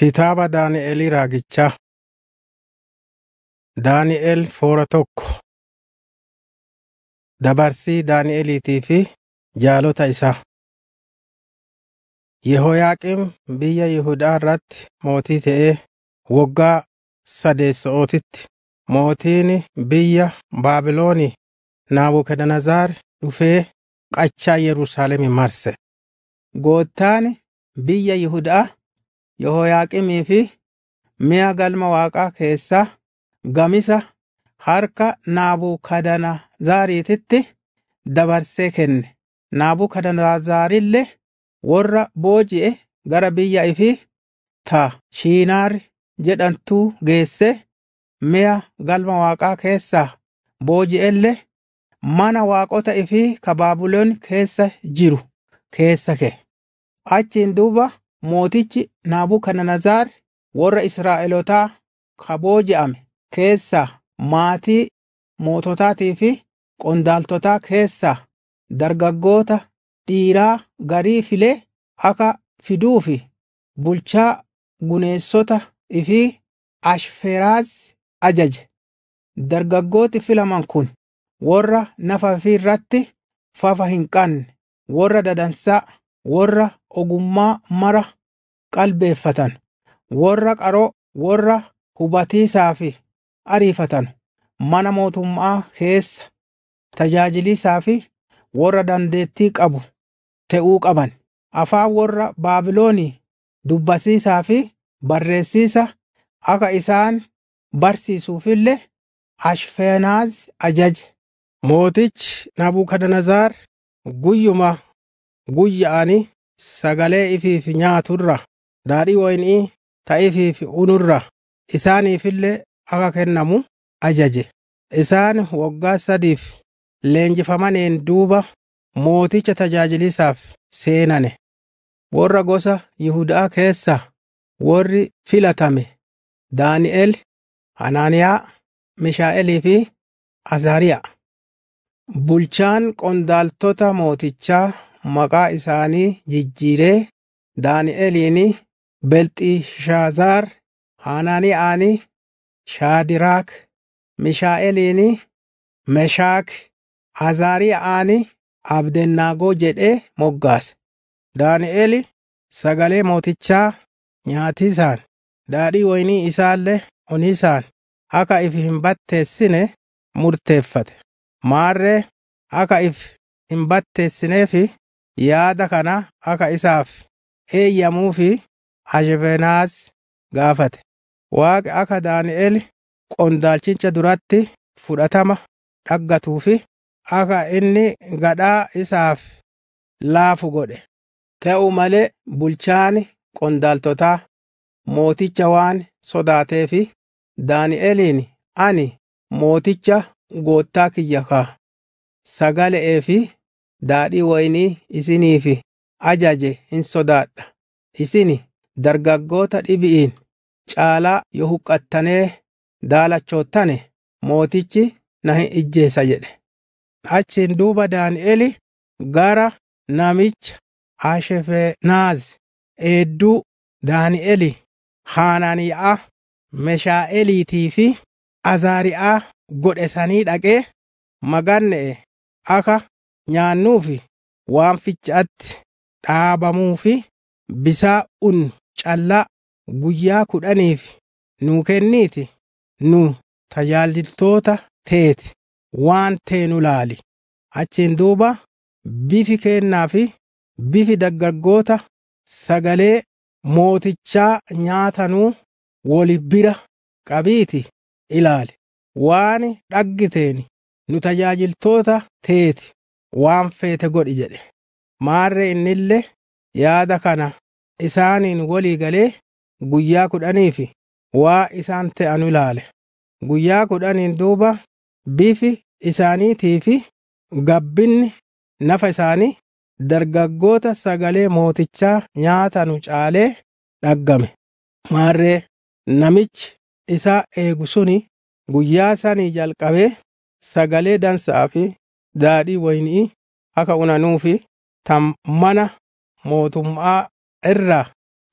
Kitaaba Daani'elii Raagichaa Daani'el foora tokko Dabarsii Daani'eliitii fi jaalota isaa yehoyaaqim biyya Yihuudaa irratti mootii ta'ee waggaa sadeesa'ootitti mootiin biyya Baabilonii Naabukadanazar dhufee qachaa Yerusaalemi marse. Goottaan biyya Yihuudaa Yehooyaaqiimii fi mi'a galma Waaqaa keessaa gamisa harka Naabukadanazariititti dabarsee kenne. Naabukadanazaarillee warra booji'e gara biyya ifii ta Shiinaar jedhantu geesse. Mi'a galma Waaqaa keessaa booji'elle mana waaqota ifii kan keessa jiru keessa ke Achiin duuba mootichi Naabukananazaar warra Israa'elootaa je'ame keessaa maatii moototaatii fi qondaaltotaa keessaa dargaggoota dhiiraa garii filee aka fiduu fi bulchaa guneessota fi Ashferaaz ajaje. Dargaggooti filaman kun warra nafa fi irratti fafa hin qabne, warra dadansaa, warra ogummaa mara qalbeeffatan, warra qaroo, warra hubatiisaa fi ariifatan, mana mootummaa keessa Tajaajiliisaa fi warra dandeettii qabu ta'uu qaban, afaan warra Baabiloonii dubbasiisaa fi barreessiisa akka isaan barsiisuufillee Ashfenaaz ajaje. Mootichi Nabukadanazaar guyyuma guyya'anii sagalee ifiif nyaaturra daadhii wayinii ta'ifiif unurra isaaniifillee akka kennamu ajaje isaan waggaa sadiif leenjifamaneen duuba mooticha tajaajilisaaf seenane warra gosa Yihudaa keessa warri filatame Daani'el, Hanaaniyaa, mishaa'eliifi fi Bulchaan qondaaltota mootichaa maqaa isaanii jijjiiree Daani'eliin, Belxishaazaar, Hanaani'aan, Shaadiraak, Mishaa'eelin, Meshaak, Azaari'aan Abdennaagoo jedhee moggaas Daani'el sagalee mootichaa nyaatiisaan isaan, daadhii waynii isaallee onii isaan if hin batteessine murteeffate. Maarree aka if hin yaada kana aka isaaf eeyyamuu fi gaafate. Waaqa aka dani'eli qondaalchincha duratti fudhatama dhaggatuu fi inni gadhaa isaaf laafu godhe. Ta'u malee bulchaan qondaaltotaa mooticha waan sodaateefi dani'eliin ani mooticha goottaa kiyya kaa sagale daadhii wayinii isiniifi ajaje hin sodaadha. Isini dargaggoota dhibi'iin caalaa yoo huqqattanee daalachoottane mootichi na hin ejjeesa jedhe. Achiin duuba Daani'eli gara namicha Ashfenaz Eedduu Daani'el Hanaaniyaa Meshaa'eeliitii azaari'aa godhesanii dhaqe Maganne'e aka nyaannuu fi waan fichaatti dhaabamuu fi un callaa guyyaa kudhaniif nu kenniiti nu tajaajiltoota teeti waan teenu nu laali achiin duuba bifi kennaa fi bifi daggargoota sagalee mootichaa nyaatanuu woli bira qabiiti ilaali waan dhaggiteeni nu tajaajiltoota teeti waan feete godhi jedhe maarree innillee yaada kana isaaniin walii galee guyyaa kudhanii fi waa isaan ta'anu ilaale guyyaa kudhaniin duuba bifi isaaniitii fi gabbinni nafa isaanii dargaggoota sagalee mootichaa nyaatanu caalee dhaggame maarree namichi isaa eegu suni guyyaa sanii jalqabee sagalee dansaa fi daadhii waynii akka unanuu fi tan mana mootummaa irraa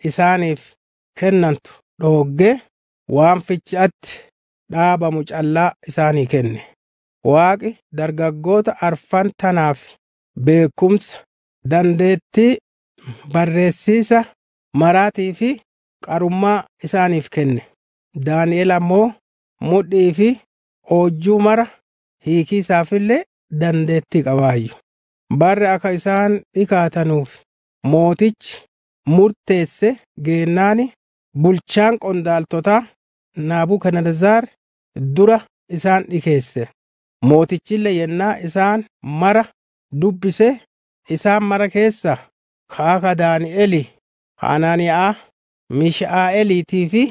isaaniif kennantu dhooggee waan fichaatti dhaabamu callaa isaanii kenne. Waaqi dargaggoota arfan tanaaf beekumsa, dandeettii, barreessiisa, maraatii fi qarummaa isaaniif kenne. Daani'el ammoo mudhii fi oojjuu mara hiikii dandeettii qabaayyu. Barri akka isaan dhikaatanuuf mootichi murteesse geennaani bulchaan naabu Naabukanadazaar dura isaan dhikeesse. Mootichillee yennaa isaan mara dubbise isaan mara keessa kaaka Daani'eli, Hanaaniyaa, Miishaa'eeliitii fi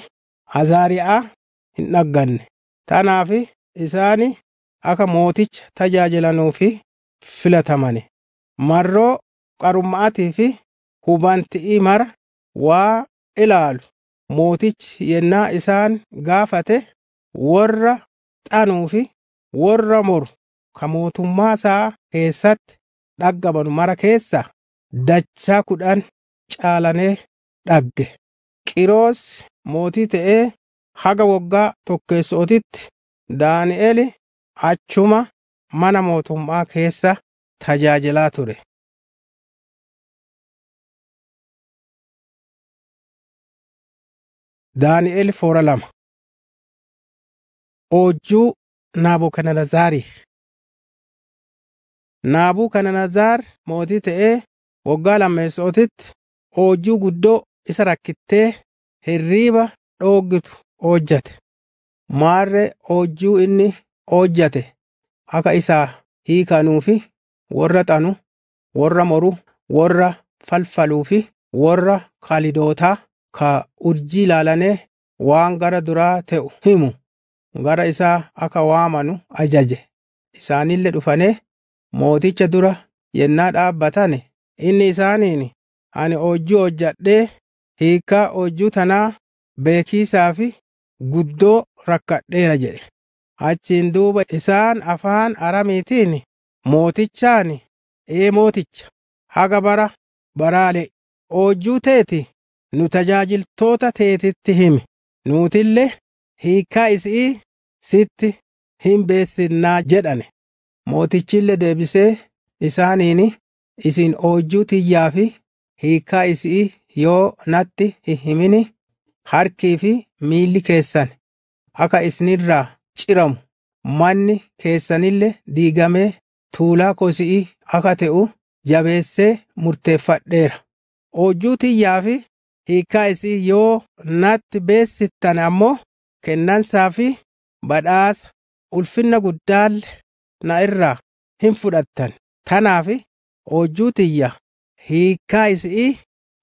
hin dhagganne. Tanaafi isaani Aka mooticha tajaajilanuu fi filatamani marroo qarumma'atii fi hubanti'ii mara waa ilaalu mootichi yennaa isaan gaafate warra xanuu fi warra moru ka mootummaa isaa keessatti dhaggabanu mara keessa dachaa kudhan caalanee dhagge. Qiroos mootii ta'ee haga waggaa tokkeessotitti Daani'eli achuma mana mootummaa keessa tajaajilaa ture. foora lama Oojjuu Naabukadanazaariif Naabukadanazaar mootii ta'ee waggaa lammeessootitti oojjuu guddoo isa rakkittee hirriiba dhooggitu hojjate. maarre oojjuu inni hojjate aka isaa hiikanuu fi warra xanu, warra moru, warra falfaluufi fi warra kalidootaa ka urjii ilaalanee waan gara duraa ta'u himu gara isaa akka waamanu ajaje. Isaanillee dhufanii mooticha dura yennaa dhaabbatan Inni isaaniin ani hojii hojjadhee hiikkaa hojii tanaa beekiisaafi fi guddoo rakkadheera jedhe. achiin duuba isaan afaan aramiitiin mootichaan ee mooticha haga bara baraale oojjuu teeti nu tajaajiltoota teetitti himi Nuutille hiikkaa isii sitti hin beessinnaa jedhane Mootichille deebisee isaaniin isin oojjuu tiyyaa fi hiikkaa isii yoo natti hihimini harkii fi miilli keessan akka isinirraa ciramu, manni keessanille diigamee tuulaa kosi'i akka ta'u jabeessee murteeffadheera. Oojjuu tiyyaa fi hiikkaa isii yoo natti beessittan ammoo kennansaa fi badhaasa ulfina guddaalle na irraa hin fudhattan. Tanaaf oojjuu tiyya hiikkaa isii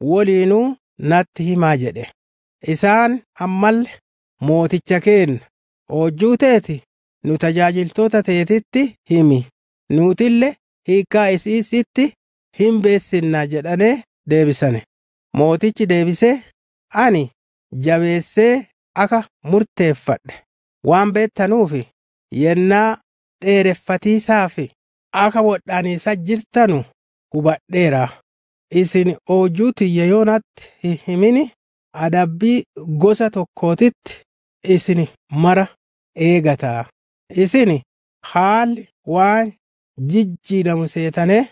woliinuu natti himaa jedhe. Isaan ammallee mooticha keenya Oojjuu teeti nu tajaajiltoota teetitti himi; Nuutille hiikkaa Isiisitti hin beessinna jedhanee deebisane Mootichi deebisee, “Ani jabeessee aka murteeffadhe waan beektanuuf yennaa dheereffatiisaaf aka wodhaniisaa jirtanu hubadheera. Isin oojjuu tiyya yoo natti hin adabbii gosa tokkootitti isini mara eegataa isini haalli waan jijjiidhamu seetanee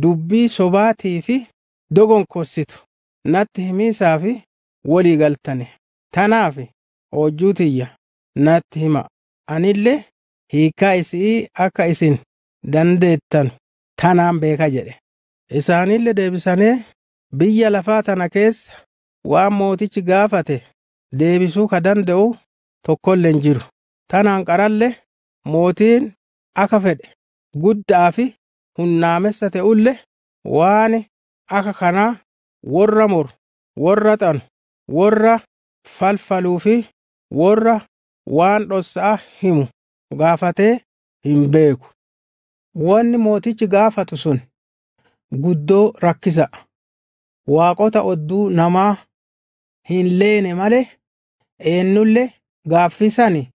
dubbii sobaatii fi dogonkorsitu natti himiisaa fi walii galtane fi oojjuu tiyya natti hima anille hiikkaa isii akka isin dandeettan tanaan beeka jedhe Isaanille deebisane biyya lafaa tana keessa waan mootichi gaafate deebisuu ka danda'u tokkollee jiru. Tanaan qaralle mootiin akka fedhe guddaa fi hunnaamessa te'ulle waan akka kanaa warra moru warra xanu, warra falfaluu fi warra waan dhossaa himu gaafatee hin beeku. Wanni mootichi gaafatu sun guddoo rakkisa. Waaqota odduu namaa hin leene malee eennulle gaaffisani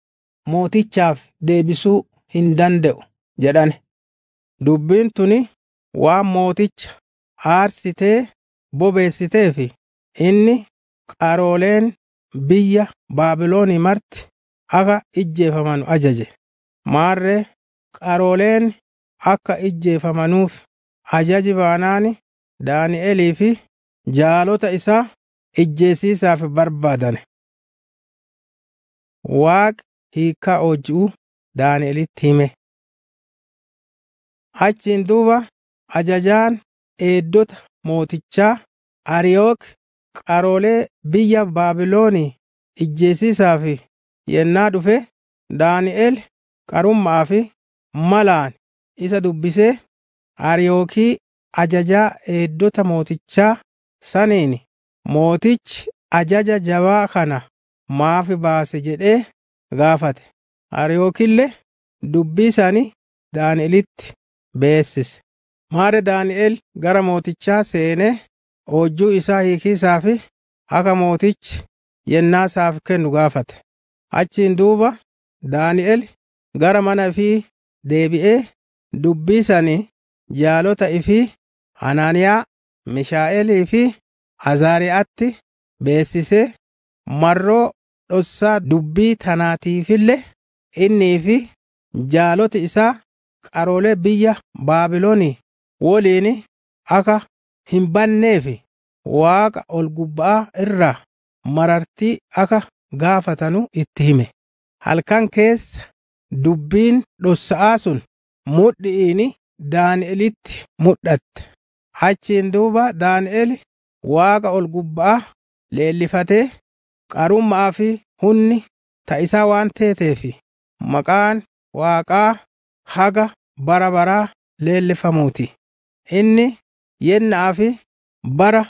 mootichaaf deebisuu hin danda'u jedhane. Dubbiin tuni waa mooticha aarsitee bobeessitee fi inni qarooleen biyya baabiloonii marti akka ijjeefamanu ajaje. Maarree qarooleen akka ijjeefamanuuf ajaji baanaani Daani'elii fi jaalota isaa ijjeesiisaaf barbaadan. Waaq hiikkaa hojjuu Daani'elitti hime. Achiin duuba ajajaan eeddota mootichaa Ariyook qaroolee biyya Baabiloonii fi yennaa dhufe Daani'el qarummaa fi malaan isa dubbisee Ariyookii ajajaa eeddota mootichaa saniin, “Mootichi ajaja jabaa kana maafi baase jedhee gaafate. Ariyookillee dubbii sani Daani'elitti beessise. Maada Daani'el gara mootichaa seenee oojjuu isaa hiikiisaa fi akka mootichi yennaa isaaf kennu gaafate. Achiin duuba Daani'el gara mana ifii deebi'ee dubbii sanii jaalota ifii Hanaaniyaa, Mishaa'eelii fi Azaariyaatti beessisee marroo dhossaa dubbii tanaatiifillee innii fi jaaloti isaa qaroolee biyya Baabiloonii woliin akka hin banneef waaqa ol gubbaa irraa marartii akka gaafatanu itti hime. Halkan keessa dubbiin dhossa'aa sun mudhiin Daani'elitti mudhatte. Hachiin duuba daani'eli waaqa ol gubbaa leellifatee qaruumma'aa fi hunni ta'isaa waan taateef maqaan Waaqaa haga bara baraa ti Inni yennaa fi bara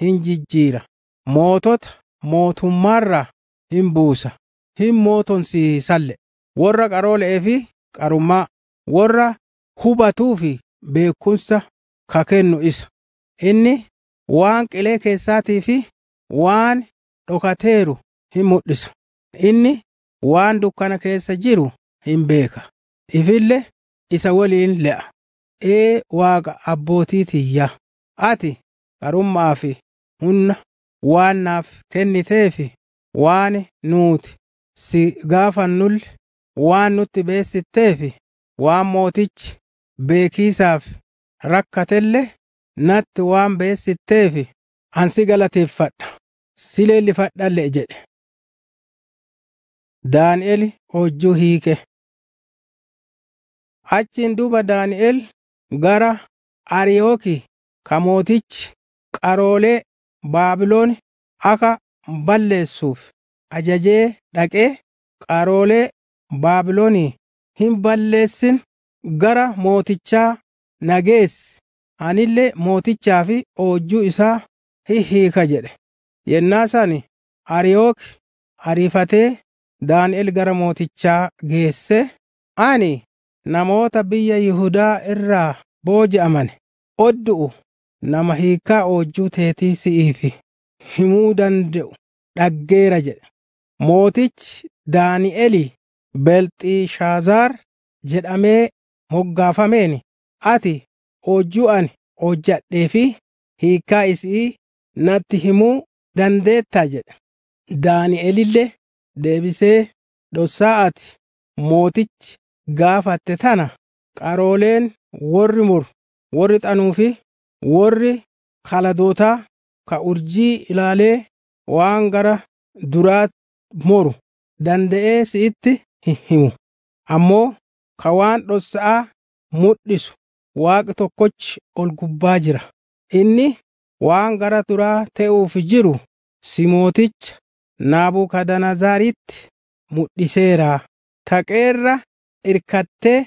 hin jijjiira. Mootota mootummaarra hin buusa; hin mootonsiisalle. Warra qaroole'ee fi qarummaa, warra hubatuu fi beekumsa kennu isa. Inni waan qilee keessaatii waan dhokateeru hin mudhisu. Inni waan dukkana keessa jiru hin beeka. Ifillee isa waliin le'a. Ee Waaqa abbootii tiyya. Ati qarummaa fi humna waan naaf kenniteefi waan nuuti si gaafannulle waan nutti beessitteefi waan mootichi beekiisaaf rakkatelle natti waan beessitteefi ansi galateeffadha. si leellifadhalle jedhe. Daani'el hojjuu hiike. Achiin duba Daani'el gara Ariyooki ka mootichi qaroolee Baabiloon aka balleessuuf ajajee dhaqee qaroolee Baabiloonii hin balleessin gara mootichaa nageessi anillee mootichaa fi oojjuu isaa hiika jedhe. yennaasan ariyooki ariifatee Daani'el gara mootichaa geesse. Ani namoota biyya yihudaa irraa amane Oddu'u nama hiikkaa oojjuu teetii si'iif himuu danda'u dhaggeera jedhe. Mootichi daani'eli Belxishaazaar jedhamee moggaafameen, “Ati oojjuu ani hojjedhee fi hiikkaa isii natti himuu dandeettaa jedha. Daani'elillee deebisee dhossaa ati mootichi gaafatte tana qarooleen warri muru, warri xanuufi warri kaladootaa ka urjii ilaalee waan gara duraatti moru danda'ee si'itti hin himu. Ammoo ka waan dhossa'aa mudhisu Waaqi tokkochi ol gubbaa jira. Inni waan gara duraa ta'uuf jiru simooticha Naabukadanazaaritti mudhiseera. Taqeerra irkattee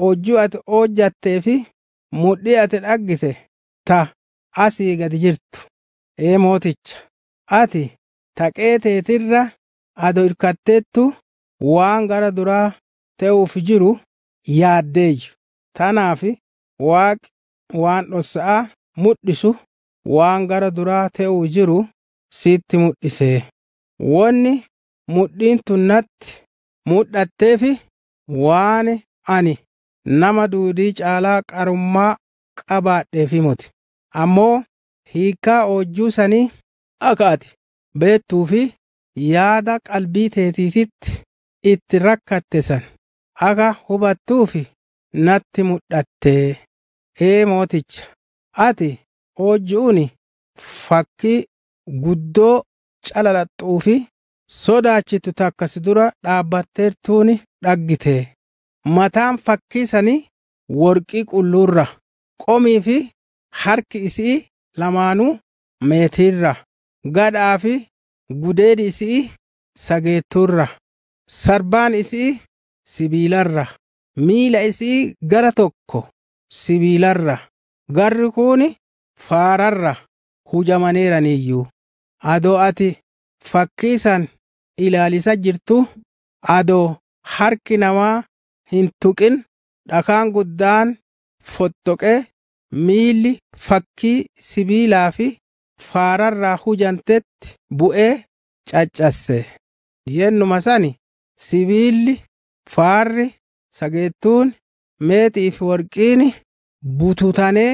hojjuu ati hojjattee fi mudhii ati dhaggite ta asii gadi jirtu. Ee mooticha, ati ta qeeteetirra ado irkattettu waan gara duraa ta'uuf jiru yaaddeeyyu. Tanaaf waaqi waan dhossa'aa mudhisu waan gara duraa ta'uu jiru sitti mudhisee. wonni mudhiin tun natti mudhatteefi waan ani nama duudii caalaa qarummaa qabaadheefimoti. Ammoo hiikkaa oojjuu sanii akka ati yaada qalbii teetiititti itti rakkatte san akka hubattuufi natti mudhattee. Ee mooticha, ati oojji'uun fakkii guddoo calalaxxuu fi sodaachitu takka dura dhaabbatteertuun dhaggite. Mataan fakkii sanii worqii qulluurra, qomii fi harki isii lamaanuu meetiirra, gadhaa fi gudeedi isii sageetturra, sarbaan isii sibiilarra, miila isii gara tokko sibiilarra, garri kuun faararra hujamaneeraniyyuu adoo ati fakkii san ilaalisa jirtu adoo harki namaa hin tuqin dhakaan guddaan fottoqee miilli fakkii sibiilaa fi faararraa hujantetti bu'ee caccasse yennuma sani sibiilli faarri sageettuun meetii fi worqiin bututanii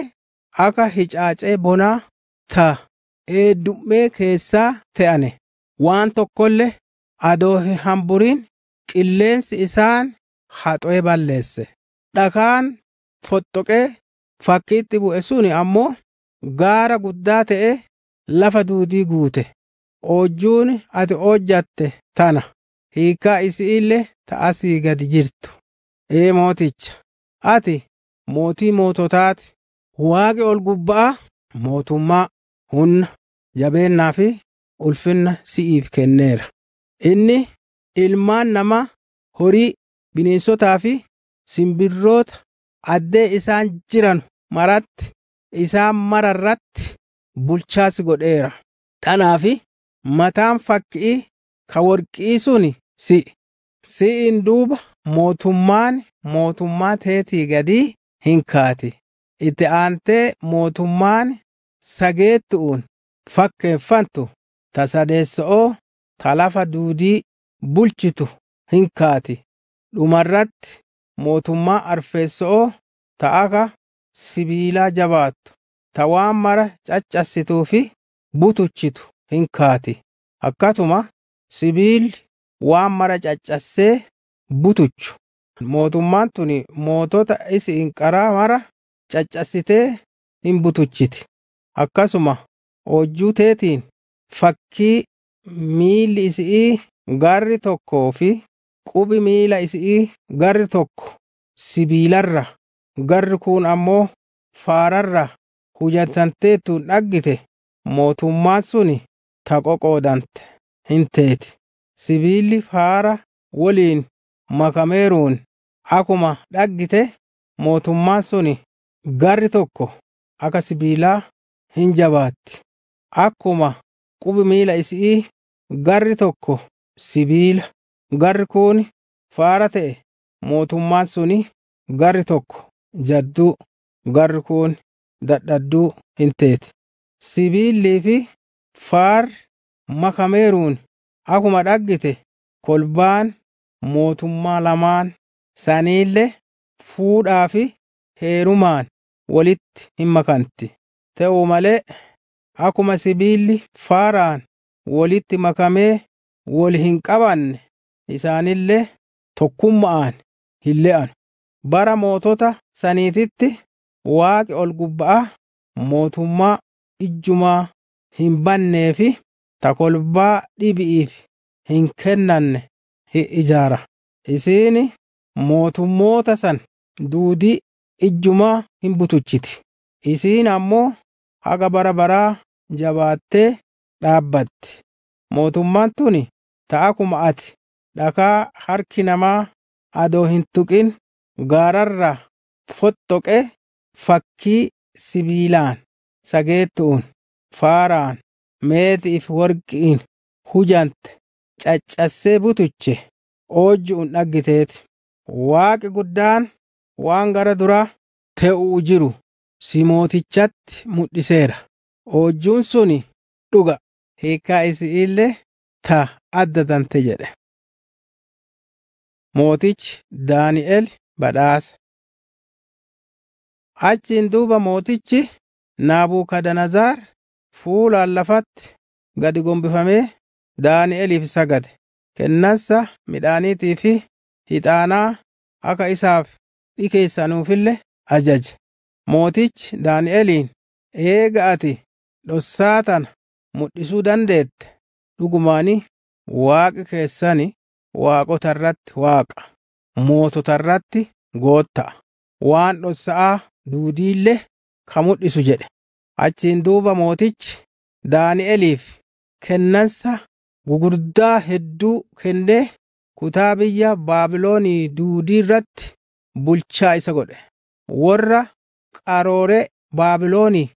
Aka hicaacee bonaa ta eeddum'ee keessaa te'ane waan tokkolle adoo hin hamburiin qilleensi isaan haxoe balleesse dhakaan foddoqee fakkiitti bu'e suni ammoo gaara guddaa ta'e lafa duudii guute oojjuun ati hojjatte tana hiikkaa isi illee ta asii gadi jirtu ee mooticha ati mootii moototaati Waaqi ol gubbaa mootummaa, humna, jabeennaa fi ulfinna si'iif kenneera. Inni ilmaan namaa, horii, bineensotaa fi simbirroota addee isaan jiran maratti isaan mara bulchaas godheera. Dhanaa fi mataan fakkii kan warqii sun si'i. Si'iin duuba mootummaan mootummaa teetii gadi hin kaati itti aantee mootummaan sageettu'uun fakkeeffantu ta sadeessa'oo ta lafa duudii bulchitu hin kaati. dhumarrat mootummaa arfeessoo ta aka sibiilaa jabaattu ta waan mara caccassituu fi butuchitu kaati. Akkasuma sibiilli waan mara caccassee butuchu mootummaan tuni mootota isi qaraa mara caccassitee hin butuchiti. Akkasuma hojjuu fakkii miilli isii garri tokkoo fi qubi miila isii garri tokko sibiilarra garri kuun ammoo faararra hujjatanteettuun dhaggite mootummaan suni taqo qoodamte hin teeti. Sibiilli faara waliin makameeruun akuma dhaggite mootummaan suni Garri tokko akka sibiilaa hin jabaatti. Akkuma qubi miila isii garri tokko sibiila. Garri kuun faara ta'e mootummaan suni garri tokko jadduu garri kuun dadhadduu hin teeti. sibiilii fi faarri makameeruun akkuma dhaggite kolbaan mootummaa lamaan. saniille fuudhaa fi heerumaan walitti hin makanti. Ta'u malee akkuma sibiilli faaraan walitti makamee wal hin qabanne isaanillee tokkummaan hin le'anu. Bara mootota saniititti waaqi ol gubba'a mootummaa ijjumaa hin bannee fi takolbaa dhibi'iif hin kennanne ijaara. Isiin mootummoota san duudii ijjuma hin butuchiti. Isiin ammoo haga bara baraa jabaattee dhaabbatti. Mootummaan tuni ta'a kuma ati dhakaa harki namaa adoo hin tuqin gaararra fottoqe fakkii sibiilaan sageettu'un faaraan meetiif in hujante caccassee butuche oojju'un dhaggiteeti. Waaqi guddaan waan gara duraa ta'uu jiru si mootichatti mudhiseera. Oojjuun sun dhuga hiikkaa isi illee ta addatamte jedhe. Mootichi Daani'el badhaasa. Achiin duuba mootichi Naabukadanazaar fuula lafatti gadi gombifamee Daani'eliif sagade. Kennansa midhaaniitii fi hixaanaa aka isaaf dhi keessanuufille ajaje. Mootichi Daani'eliin, “Eega ati dhossaa mudhisuu dandeette; dhugumaani Waaqi keessani waaqota Waaqa, mootota irratti gootta'a; waan dhossa'aa duudiillee ka mudhisu” jedhe. Achiin duuba mootichi Daani'eliif kennansa gugurdaa hedduu kennee kutaa biyya Baabilonii duudii irratti bulchaa isa godhe warra qarooree baabiloonii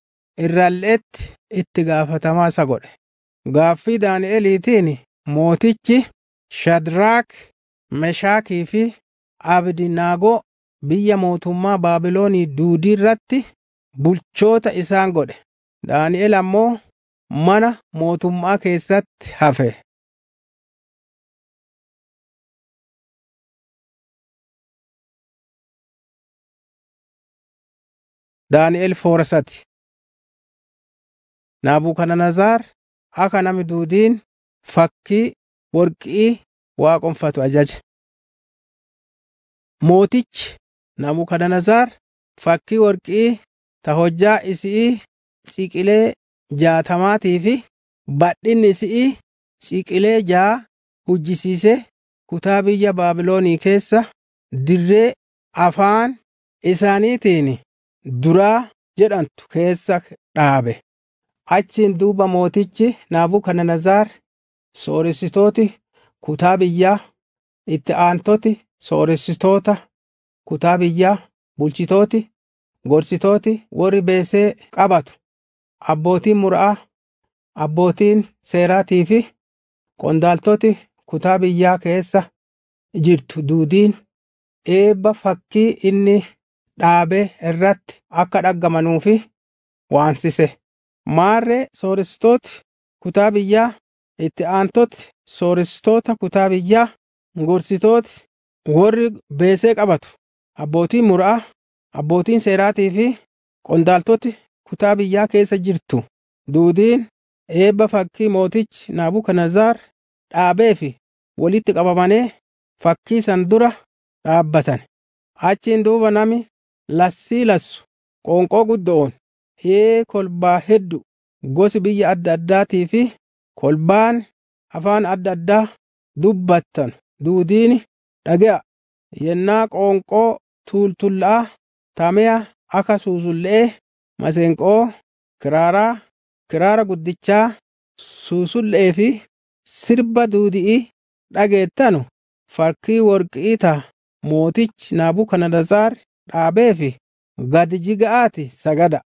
irraalleetti itti gaafatamaa isa godhe. Gaaffii Daani'eliitiin mootichi Shadraak, Meshaakii fi naago biyya mootummaa Baabiloonii duudii irratti bulchoota isaan godhe. Daani'el ammoo mana mootummaa keessatti hafe. Daani'el foorasati. Naabukananazaar akka namni duudiin fakkii warqii waaqonfatu ajaja. Mootichi Naabukananazaar fakkii warqii ta hojjaa isii siqilee jaatamaatii fi badhinni isii siqilee jaa hujjisiise kutaa biyya Baabiloonii keessa dirree afaan isaaniitiin duraa jedhamtu keessa dhaabe. Achiin duuba mootichi Naabukananazaar sooressitooti kutaa biyyaa, itti aantoti sooressitoota kutaa biyyaa, bulchitooti, gorsitooti warri beesee qabatu, abbootiin mura'aa, abbootiin seeraatii fi qondaaltoti kutaa biyyaa keessa jirtu duudiin eebba fakkii inni dhaabe irratti akka dhaggamanuufi waansise. Maarree sooristooti kutaa biyyaa, itti aantoti sooristoota kutaa biyyaa, gorsitoota warri beesee qabatu, abbootiin muraa, abbootiin seeraatii fi qondaaltoti kutaa biyyaa keessa jirtu duudiin eebba fakkii mootichi Naabukanazar dhaabee fi walitti qabamanii fakkii san dura dhaabbatan. Achiin duuba nami lassii lassu qoonqoo guddoon ee kolbaa heddu gosi biyya adda addaatii fi kolbaan afaan adda addaa dubbattan duudiin dhagi'a yennaa qoonqoo tuultulla'a Tamee aka suusulle'e maseenqoo kiraaraa kiraara guddichaa Suusullee fi sirba duudi'i dhageettanu farkii worqii ta mootichi naabukanadazaar dhaabee fi gadi jiga'aati sagada.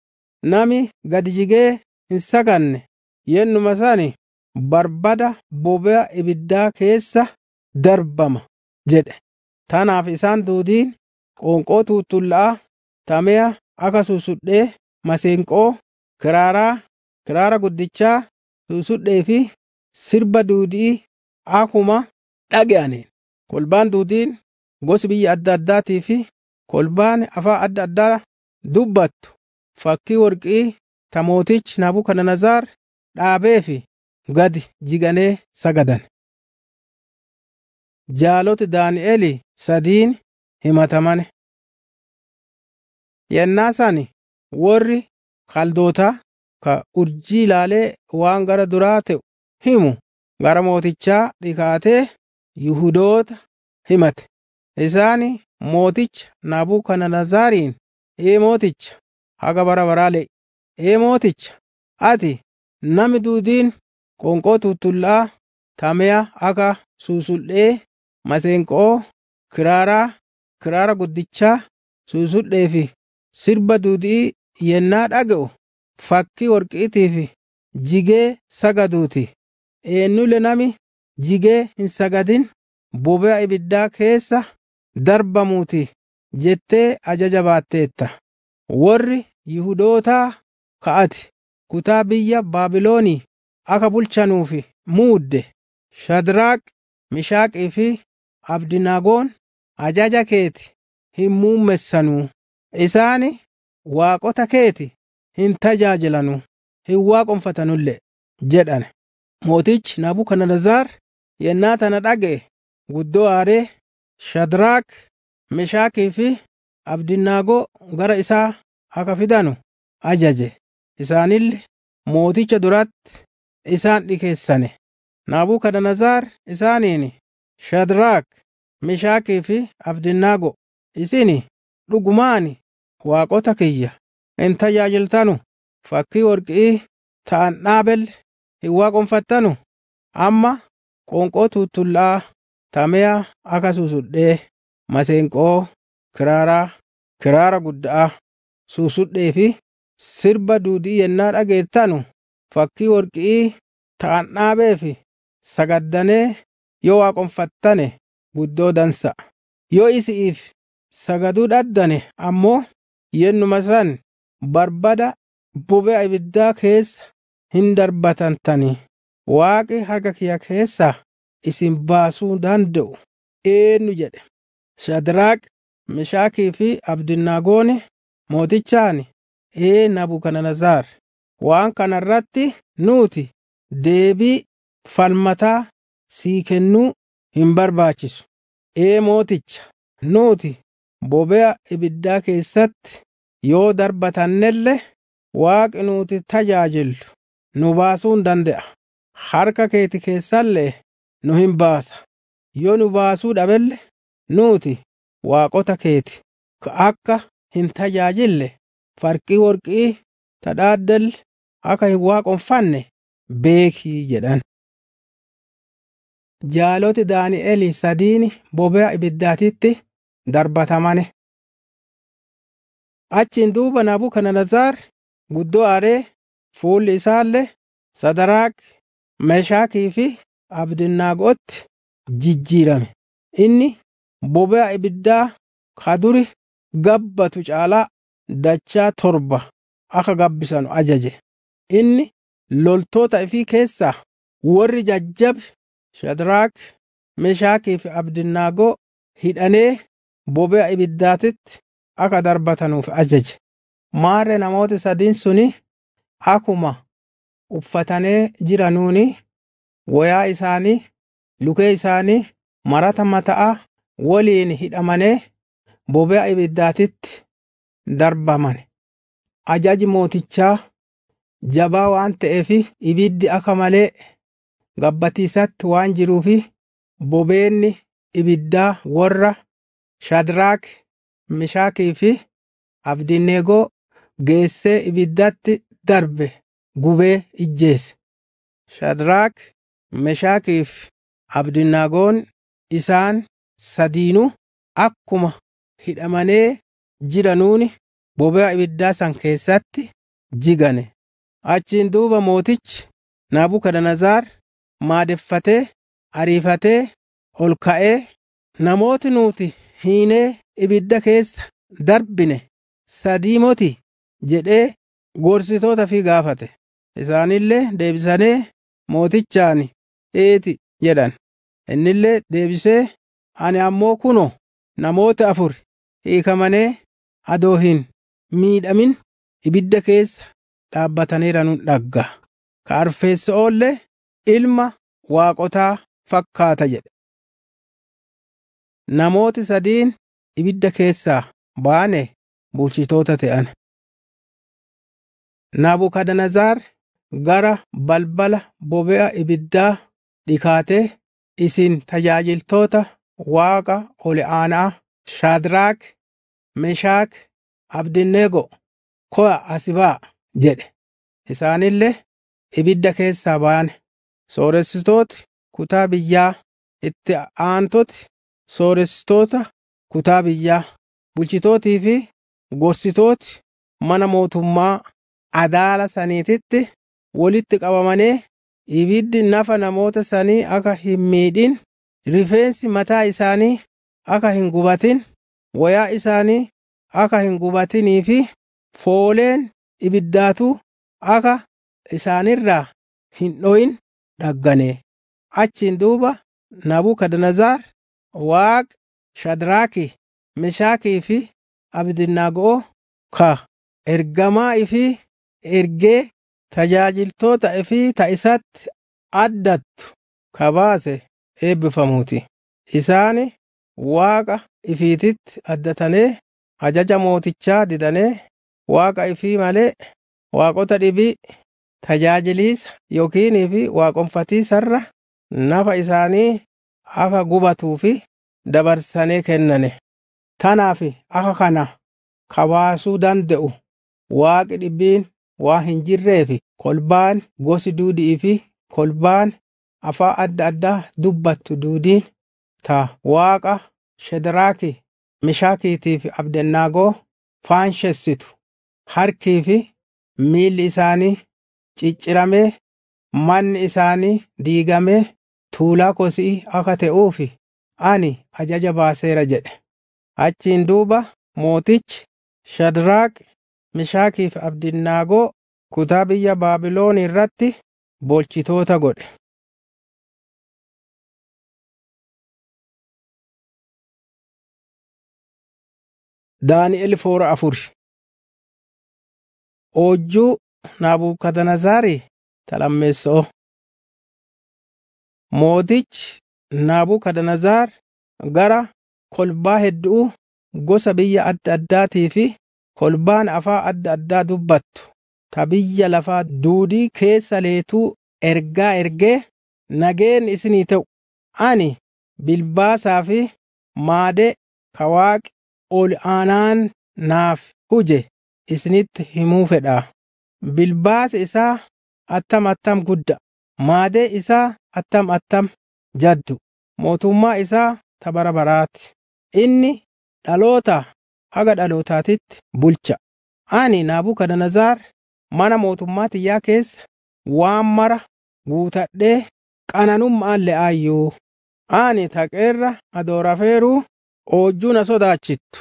Nami gadi jigee hin saganne yennuma sani barbada bobea ibiddaa keessa darbama jedhe. Tanaaf isaan duudiin qoonqoo tuuttullaa tamee aka suusudhee maseenqoo kiraaraa kiraara guddichaa susudhee fi sirba duudii akuma aneen Kolbaan duudiin gosi biyya adda addaatii fi kolbaan afaa adda addaa dubbattu fakkii warqii ta mootichi Nabukadnezar dhaabee fi gadi jiganee sagadan. Jaaloti Daani'eli sadiin himataman. Yennaa sani warri kaldoota ka urjii ilaalee waan gara duraa ta'u himu gara mootichaa dhikaatee Yihudoota himate. Isaani mooticha Naabukananazaariin, “Ee mooticha, haga bara baraa le'i! Ee mooticha, ati nami duudiin Qonqoo tuttulla'aa, tameya aka Suusullee, maseenqoo, kiraaraa, kiraara guddichaa, Suusullee fi sirba duudi'i yennaa dhaga'u fakkii warqii fi jigee sagaduutii. Eenyulle nami jigee hin sagadin bobaa ibiddaa keessa darbamuuti jettee ajaja baatteetta. Warri Yihudootaa ka'ati kutaa biyya Baabiloonii akka bulchanuuf muudde shadraaq Mishaaqii fi Abdinaagoon ajaja keeti hin muummessanuu. Isaan waaqota keeti hin tajaajilanuu, hin waaqonfatanullee jedhan. Mootichi Nebukadnezar yennaa tana dhagee guddoo aaree shadraak mishaakii fi Abdanaagoo gara isaa akka fidanu ajaje; isaanillee mooticha duraatti isaan dhikeessane. Nebukadnezar isaaniin, shadraak mishaakii fi Abdanaagoo isin dhugumaan waaqota kiyya inta tajaajiltanu; fakkii warqii ta'an Baabel hin waaqonfattanu amma qonqoo tuttullaa Taameyaa akka suusudhee maseenqoo, kiraaraa, kiraara guddaa susudhee fi sirba duudii yennaa dhageettanu fakkii warqii ta'an dhaabee fi sagaddanee yoo waaqonfattane guddoo dansa. Yoo isi'iif sagaduu dhaddane ammoo yennumasan barbada bube ibiddaa keessa hin darbatantani. Waaqi harka kiyya keessaa isin baasuu danda'u eenyu jedhe. Shadraaq, Mishaakii fi Abdinaagoon mootichaan ee Nabukadanazaar, waan kana irratti nuti deebii falmataa sii kennuu hin barbaachisu. Ee mooticha, nuuti bobea ibiddaa keessatti yoo darbatannelle waaqi nuuti tajaajillu nu baasuun danda'a. Harka keeti keessallee nu hin baasa. Yoo nu baasuu dhabelle nuti waaqota keeti akka hin tajaajille farqii worqii tadhaaddal akka hin waaqonfanne beekii jedhan. Jaaloti Daani'el sadiin bobea ibiddaatitti darbatamane. Achiin duuba Nabukadnezar guddoo aree fuulli isaallee Sadaraaq, Meeshaakii fi Abdinaagotti jijjiirame. Inni bobe'a ibiddaa kaduri gabbatu caalaa dachaa torba akka gabbisan ajaje. Inni loltoota ifii keessaa warri jajjab, Shadiraak, meshaakii fi Abdinaagoo hidhanee bobe'a ibiddaatitti akka darbatanuuf ajaje. maarre namoota sadiin suni akkuma uffatanii jiranuun, wayaa isaanii, lukee isaanii, marata mata'aa waliin hidhamanee bobea ibiddaatitti darbaman. Ajaji mootichaa jabaa waan ta'eefi ibiddi akka malee gabbatiisatti waan jiruufi bobeenni ibiddaa warra Shadraak, Mishaakii fi Abdineegoo geessee ibiddatti darbe gubee ijjeese. Meshaakiif Abdinaagoon isaan sadiinuu akkuma hidhamanee jiranuuni bobaa ibiddaa san keessatti jigane. Achiin duuba mootichi Naabukadanazar maadeffatee ariifatee ol ka'ee, “Namooti nuti hiinee ibidda keessa darbine sadii jedhee gorsitoota fi gaafate. Isaanillee deebisanee mootichaan, eeti jedhan. Innillee deebisee, ani ammoo kuno namoota afur hiikamanii adoo hin miidhamin ibidda keessa dhaabataneera dhaggaa dhagga. Kaarfeessa oollee ilma waaqotaa fakkaata jedhe. Namooti sadiin ibidda keessaa baane bulchitoota ta'an. ani gara balbala ibiddaa dhikaatee isin tajaajiltoota Waaqa oli'aanaa aanaa Shaadraak, Meeshaak, Abdineego ko'a asibaa jedhe. Isaanillee ibidda keessaa ba'an. Sooressitooti kutaa biyyaa, itti aantoti sooressitoota kutaa biyyaa, bulchitootii fi gorsitooti mana mootummaa adaala saniititti walitti qabamanii ibiddi nafa namoota sanii akka hin miidhin, rifeensi mataa isaanii akka hin gubatin, wayaa isaanii akka hin gubatinii fi fooleen ibiddaatu akka isaanirraa hin dho'in dhaggane. Achiin duuba Nabukadnezar Waaq Shadraaki, Mishaakii fi Abdinaago'oo ka ergamaa fi ergee tajaajiltoota ifii ta isatti addattu kabaase eebbifamuuti. Isaani Waaqa ifiititti addatanii ajaja mootichaa didanii Waaqa ifii malee waaqota dhibii tajaajiliisa yookiinii fi nafa isaanii aka gubatuu fi dabarsanii kennane. Tanaaf aka kana kabaasuu danda'u Waaqi dhibbiin waa hin jirree fi kolbaan gosi duudii fi kolbaan afaa adda addaa dubbattu duudiin ta waaqa Shadraaki, mishaakiitii fi abdennaagoo faanshessitu harkii fi miilli isaanii cicciramee manni isaanii diigamee tuulaa kosii akka ta'uufi ani ajaja baaseera jedhe achiin duuba mootichi Shadraaki. Mishaakiif Abdinnaagoo kutaa biyya Baabiloon irratti boolchitoota godhe. Daani'el foora afur Oojjuu Naabukadanazaari talammeessa'oo Mootichi Naabukadanazaar gara kolbaa hedduu gosa biyya adda addaatii fi kolbaan afaa adda addaa dubbattu ta biyya lafaa duudii keessa leetuu ergaa ergee nageen isinii ta'u ani bilbaasaa fi maadee ka waaqi ol aanaan naaf huje isinitti himuu fedhaa bilbaasi isaa attam attam gudda maadee isaa attam attam jaddu mootummaa isaa ta bara baraati inni dhaloota haga dhalootaatitti bulcha. Ani Naabukadanazar mana mootummaa xiyyaa keessa waan mara guutadhee qananumaallee aayyuu. Ani taqeerra adoorafeeruu oojjuu na sodaachittu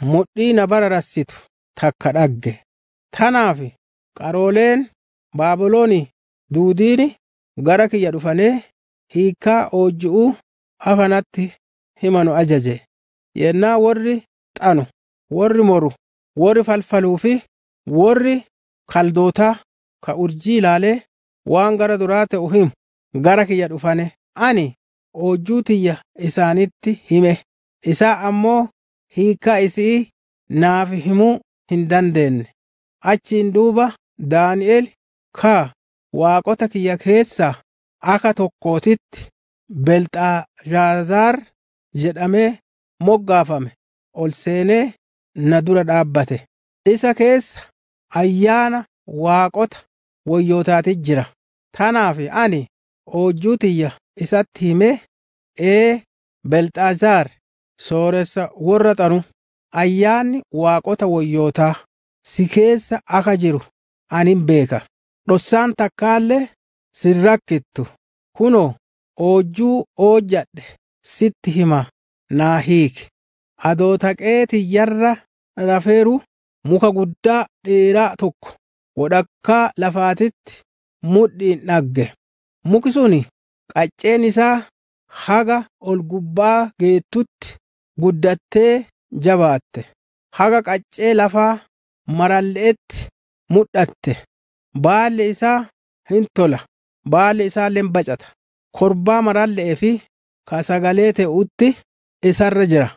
mudhii na rassitu takka dhagge. Tanaaf qarooleen Baabilooni duudiin gara kiyya dhufanii hiikkaa oojjuu afanatti himanu ajaje. Yennaa warri xanu warri moru, warri falfaluu fi warri kaldootaa ka urjii ilaalee waan gara duraa ta'u himu gara kiyya dhufane. Ani oojjuu tiyya isaanitti hime. Isaa ammoo hiikkaa isii naaf himuu hin dandeenye. Achiin duuba Daani'el kaa waaqota kiyya keessaa aka tokkootitti Belxaashaazaar jedhamee moggaafame. Ol seene na dura dhaabbate isa keessa ayyaana waaqota wayyootaati jira tanaaf ani oojjuu tiyya isatti himee ee belxaazaar sooressa warra xanu ayyaanni waaqota wayyootaa si keessa aka jiru anin beeka dhossaan takkaalle si rakkittu kunoo oojjuu oojjadhe sitti hima naa hiike adoo taqee tiyyarra rafeeru muka guddaa dheeraa tokko wodhakkaa lafaatitti mudhiin dhagge. Muki sun qacceen isaa haga ol gubbaa geettutti guddattee jabaatte. Haga qaccee lafaa maralleetti mudhatte. Baalli isaa hin tola. Baalli isaalleen bacata. Korbaa maralle'ee fi ka sagalee ta'utti isarra jira.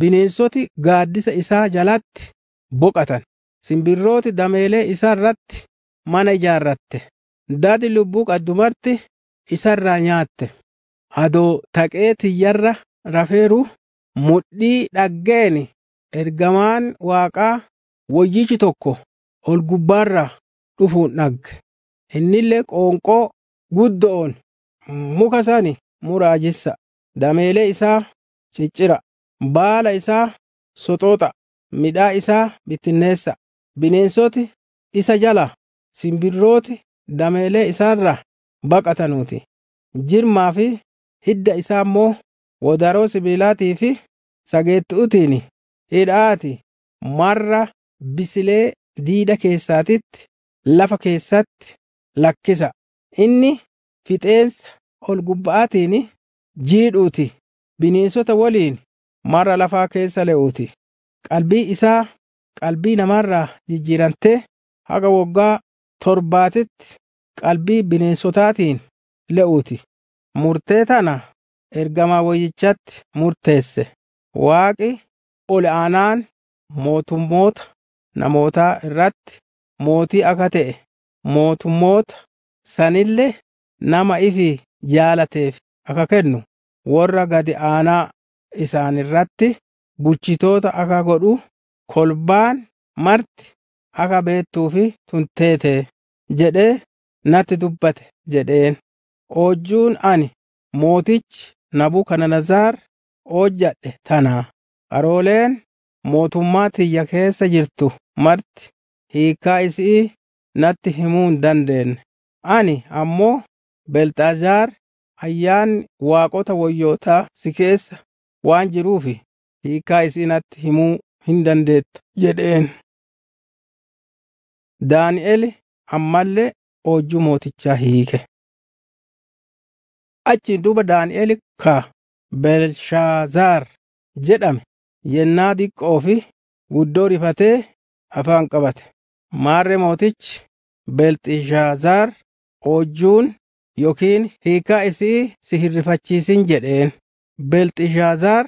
Bineensoti gaaddisa isaa jalatti boqotan; simbirrooti dameelee isarratti mana ijaarratte; Dadi lubbuu qaddumarti isarraa nyaatte. Adoo taqee tiyyarra rafeeru mudhii dhaggeen ergamaan Waaqaa wayyichi tokko ol gubbaarra dhufuun dhagge. Innillee qoonqoo guddoon muka sana muraajisa. dameele isaa ciccira. baala isaa soxooxa, midhaa isaa bittinneessa. Bineensoti isa jala, simbirrooti dameelee isaarra ti Jirmaa fi hidda isaa immoo wadaroo sibiilaatii fi sageettu'utiin hidhaati marra bisilee diida keessaatitti lafa keessatti lakkisa. Inni fixeensa ol jiidhuu ti bineensota waliin Marra lafaa keessa le'uuti. Qalbii isaa qalbii namarraa jijjiirantee haga waggaa torbaatitti qalbii bineensotaatiin le'uuti. Murtee tana ergamaa woyyichatti murteesse. Waaqi ol aanaan mootummoota namootaa irratti mootii akka ta'e mootummoota sanillee nama ifi jaalateef akka kennu warra gadi aanaa isaanirratti bulchitoota akka godhu kolbaan marti akka beektuu tunteete jedhee natti dubbate jedheen. Oojjuun ani mootichi Nabukadanazaar oojjadhe tana qarooleen mootummaa tiyya keessa jirtu marti hiikkaa isii natti himuu hin dandeenne. Ani ammoo Belxaazaar ayyaanni waaqota wayyootaa si keessa waan jiruuf hiikaa isinatti himuu hin dandeetta jedheen. Daani'el ammallee oojjuu mootichaa hiike. Achiin duba daani'eli ka Belshaazar jedhame yennaa diqqoo fi guddoo rifatee afaan qabate. Maarre mootichi Belxishaazaar oojjuun yookiin hiikaa isii si hirrifachiisin jedheen. Belxishaazaar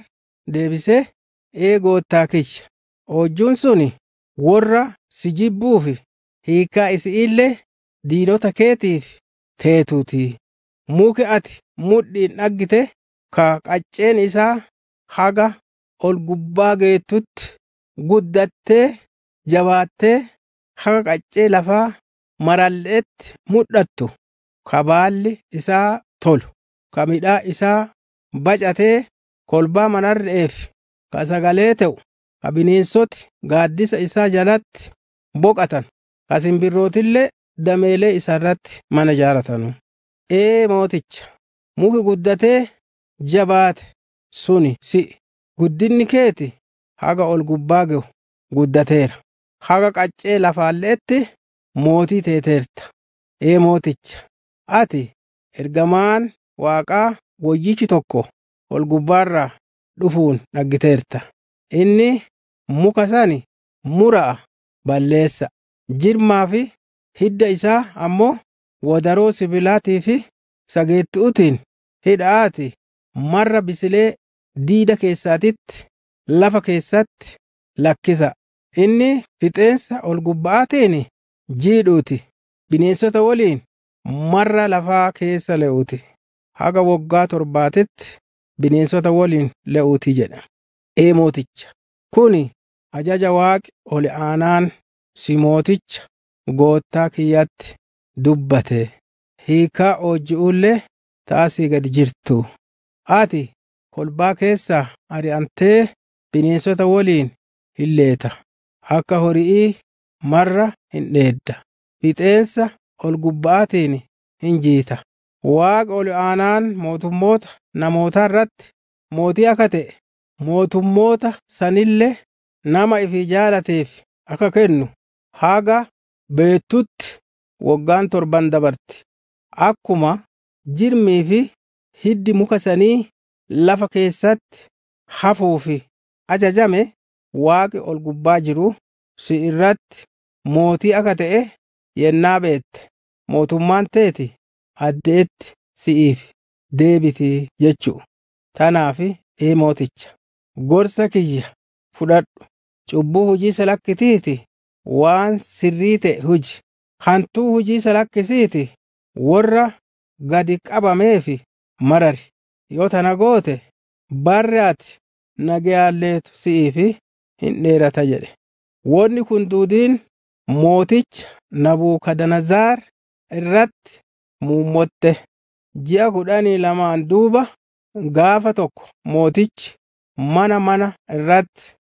deebisee, “Ee goottaa kicha oojjuun sun warra si jibbuu fi hiikkaa diinota keetiif teetuutii. Muki ati mudhiin dhaggite ka qacceen isaa haga ol gubbaa geettutti guddattee jabaattee haga qaccee lafaa maral'etti mudhattu, ka baalli isaa tolu, ka midhaa isaa bacatee kolbaa manarre'eef ka sagalee ta'u ka bineensoti gaaddisa isaa jalatti boqatan ka simbirrootillee dameelee isaarratti mana jaaratanu. Ee mooticha, muki guddatee jabaate suni si'i. Guddinni keeti haga ol gubbaa ga'u guddateera. Haga qaccee lafaalleetti mootii teeteerta. Ee mooticha, ati ergamaan Waaqaa wayyichi tokko ol gubbaarraa dhufuun dhaggiteerta. Inni muka sani mura'a balleessa; jirmaa fi hidda isaa ammoo wadaroo sibiilaatii fi sageettuutiin ti marra bisilee diida keessaatitti lafa keessatti lakkisa. Inni fixeensa ol gubbaatiin jiidhuuti; bineensota waliin marra lafaa keessa ti haga waggaa torbaatetti bineensota waliin la'uutii jedha. Eemooticha. kuni ajaja waaqi oli aanaan simooticha goottaa kiyyatti dubbate. Hiikaa ooji'uullee taasii gad jirtu. Ati kolbaa keessaa ari'antee bineensota waliin i leeta. Akka horii marra hin dheedda. Fixeensa ol gubbaatiin hin jiita. Waaqa ol aanaan mootummoota namootaa irratti mootii akka ta'e, mootummoota sanillee nama ifi jaalateef akka kennu haga beettutti waggaan torban dabarti. Akkuma jirmii fi hiddi muka sanii lafa keessatti hafuufi ajajame waaqi ol gubbaa jiru si irratti mootii akka ta'e yennaa beekte. Mootummaan ti addeetti si'iif deebitii jechuu tanaaf ee mooticha gorsa kiyya fudhadhu cubbuu hujii ti waan sirrii tee huji hantuu hujii ti warra gadi qabameefi marari yoo tana goote barri ati nagayaalleetu si'iifi hin dheerata jedhe wanni kun duudiin mooticha Nabuukadanazaar irratti muummotte ji'a kudhanii lamaan duuba gaafa tokko mootichi mana mana irratti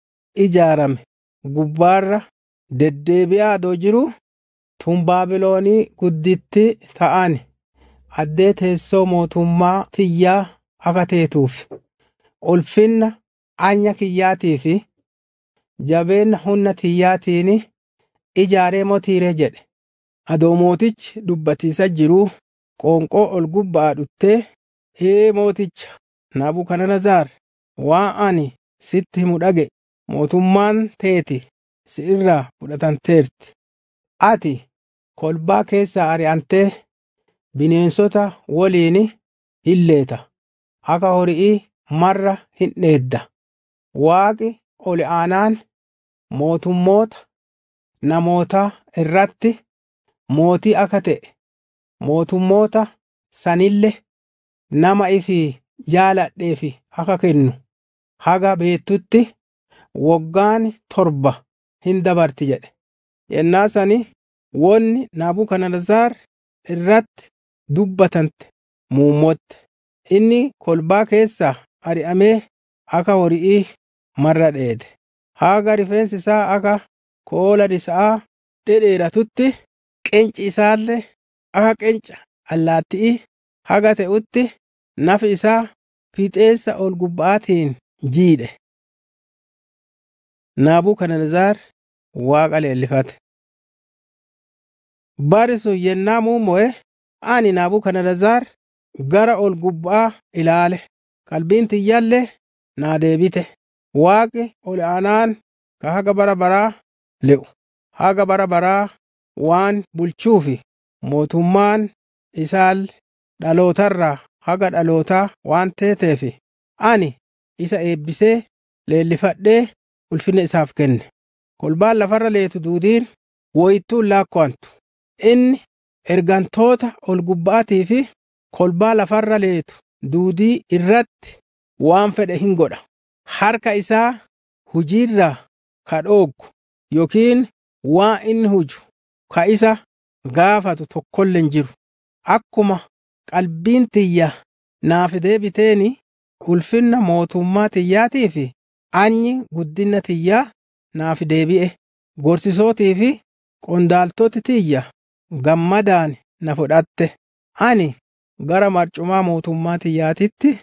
ijaarame gubbaarra adoo jiru tun Baabiloonii gudditti ta'an addee teessoo mootummaa tiyyaa akateetuuf ulfinna anya kiyyaatii fi jabeenya humna tiin ijaaree mootiire jedhe. Adoo mootichi dubbatiisa jiruu Qoonqoo ol gubba dhuftee, “Ee mooticha Nebukadnezar, Waa ani sitti himu dhage Mootummaan teeti si irraa fudhatamteerti. Ati kolbaa keessaa ari'antee, bineensota waliin illeeta; akka horii marra hin dheedda. Waaqi ol aanaan mootummoota namootaa irratti mootii akka ta'e mootummoota sanille nama ifi jaaladheefi akka kennu haga beettutti waggaan torba hin dabarti jedhe. Yennaa sani wanni Naabukanadazaar irratti dubbatante muummotti Inni kolbaa keessaa ari'amee akka horii marra dheede. Haga rifeensi isaa akka koola risaa dhedheeratutti qenci isaallee Akka qenca allaattii haga ta'utti naf isaa fixeensa ol gubbaatiin jiidhe. Naabukadanazar Waaqa leellifate. Bari sun yennaa muummee ani Naabukadanazar gara ol gubbaa ilaale. Qalbiin tiyyaallee naa deebite. Waaqi ol aanaan ka haga bara baraa le'u, haga bara baraa waan bulchuufi mootummaan isaal dhaloota irraa haga dhalootaa waan teeteef ani isa eebbisee leellifadhee ulfinne isaaf kenne. Kolbaan lafarra leetu duudiin wayituun laakkaa'antu. Inni ergantoota ol gubbaatii fi kolbaa lafarra leetu duudii irratti waan fedhe hin godha. Harka isaa hujiirraa ka dhoogu yookiin waan inni huju ka isa gaafatu tokkolle hin jiru. Akkuma qalbiin tiyya naaf deebiteeni ulfinna mootummaa tiyyaatii fi anyi guddina tiyyaa naaf deebi'e. Gorsisootii fi qondaaltoti tiyya gammadaan na fudhatte. Ani gara marcumaa mootummaa tiyyaatitti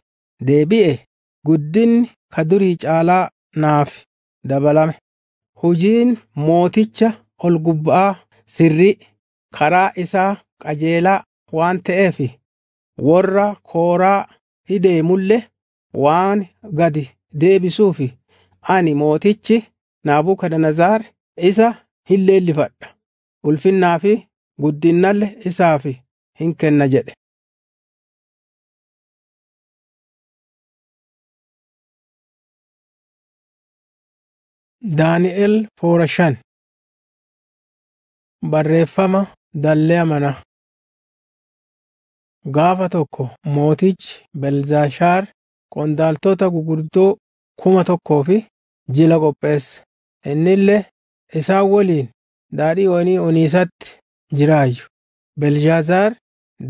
deebi'e. Guddinni ka durii caalaa naaf dabalame. Hojiin mooticha ol gubbaa sirrii. karaa isaa qajeelaa waan fi warra kooraa hideemullee waan gadi fi ani mootichi Naabukadanazaar isa hin leellifadha. Ulfinnaa fi isaa fi hin kenna jedhe. Dallee amanaa Gaafa tokko mootichi Belzaashaar qondaaltota gurguddoo kuma tokkoo fi jila inni Innillee isaan waliin daadhii wayinii Uniisatti jiraayyu. Belshaazaar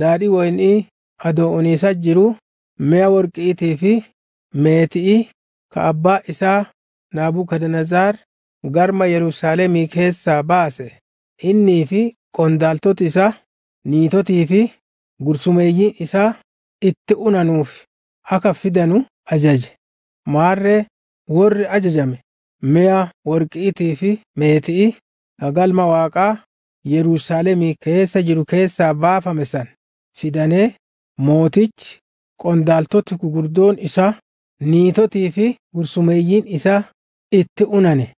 daadhii wayinii Adooniisaa jiru mi'a warqiitii fi meetii ka abbaa isaa Naabukadanazar garma Yerusaalemii keessaa baase. Innii fi qondaaltoti isaa, niitotii fi gursumeeyyiin isaa itti unanuuf akka fidanu ajaje. Maarree warri ajajame mi'a warqiitii fi meetii galma Waaqaa yerusaaleemi keessa jiru keessaa baafame san. Fidane mootichi, qondaaltoti gurguddoon isaa, niitotii fi gursumeeyyiin isaa itti unane.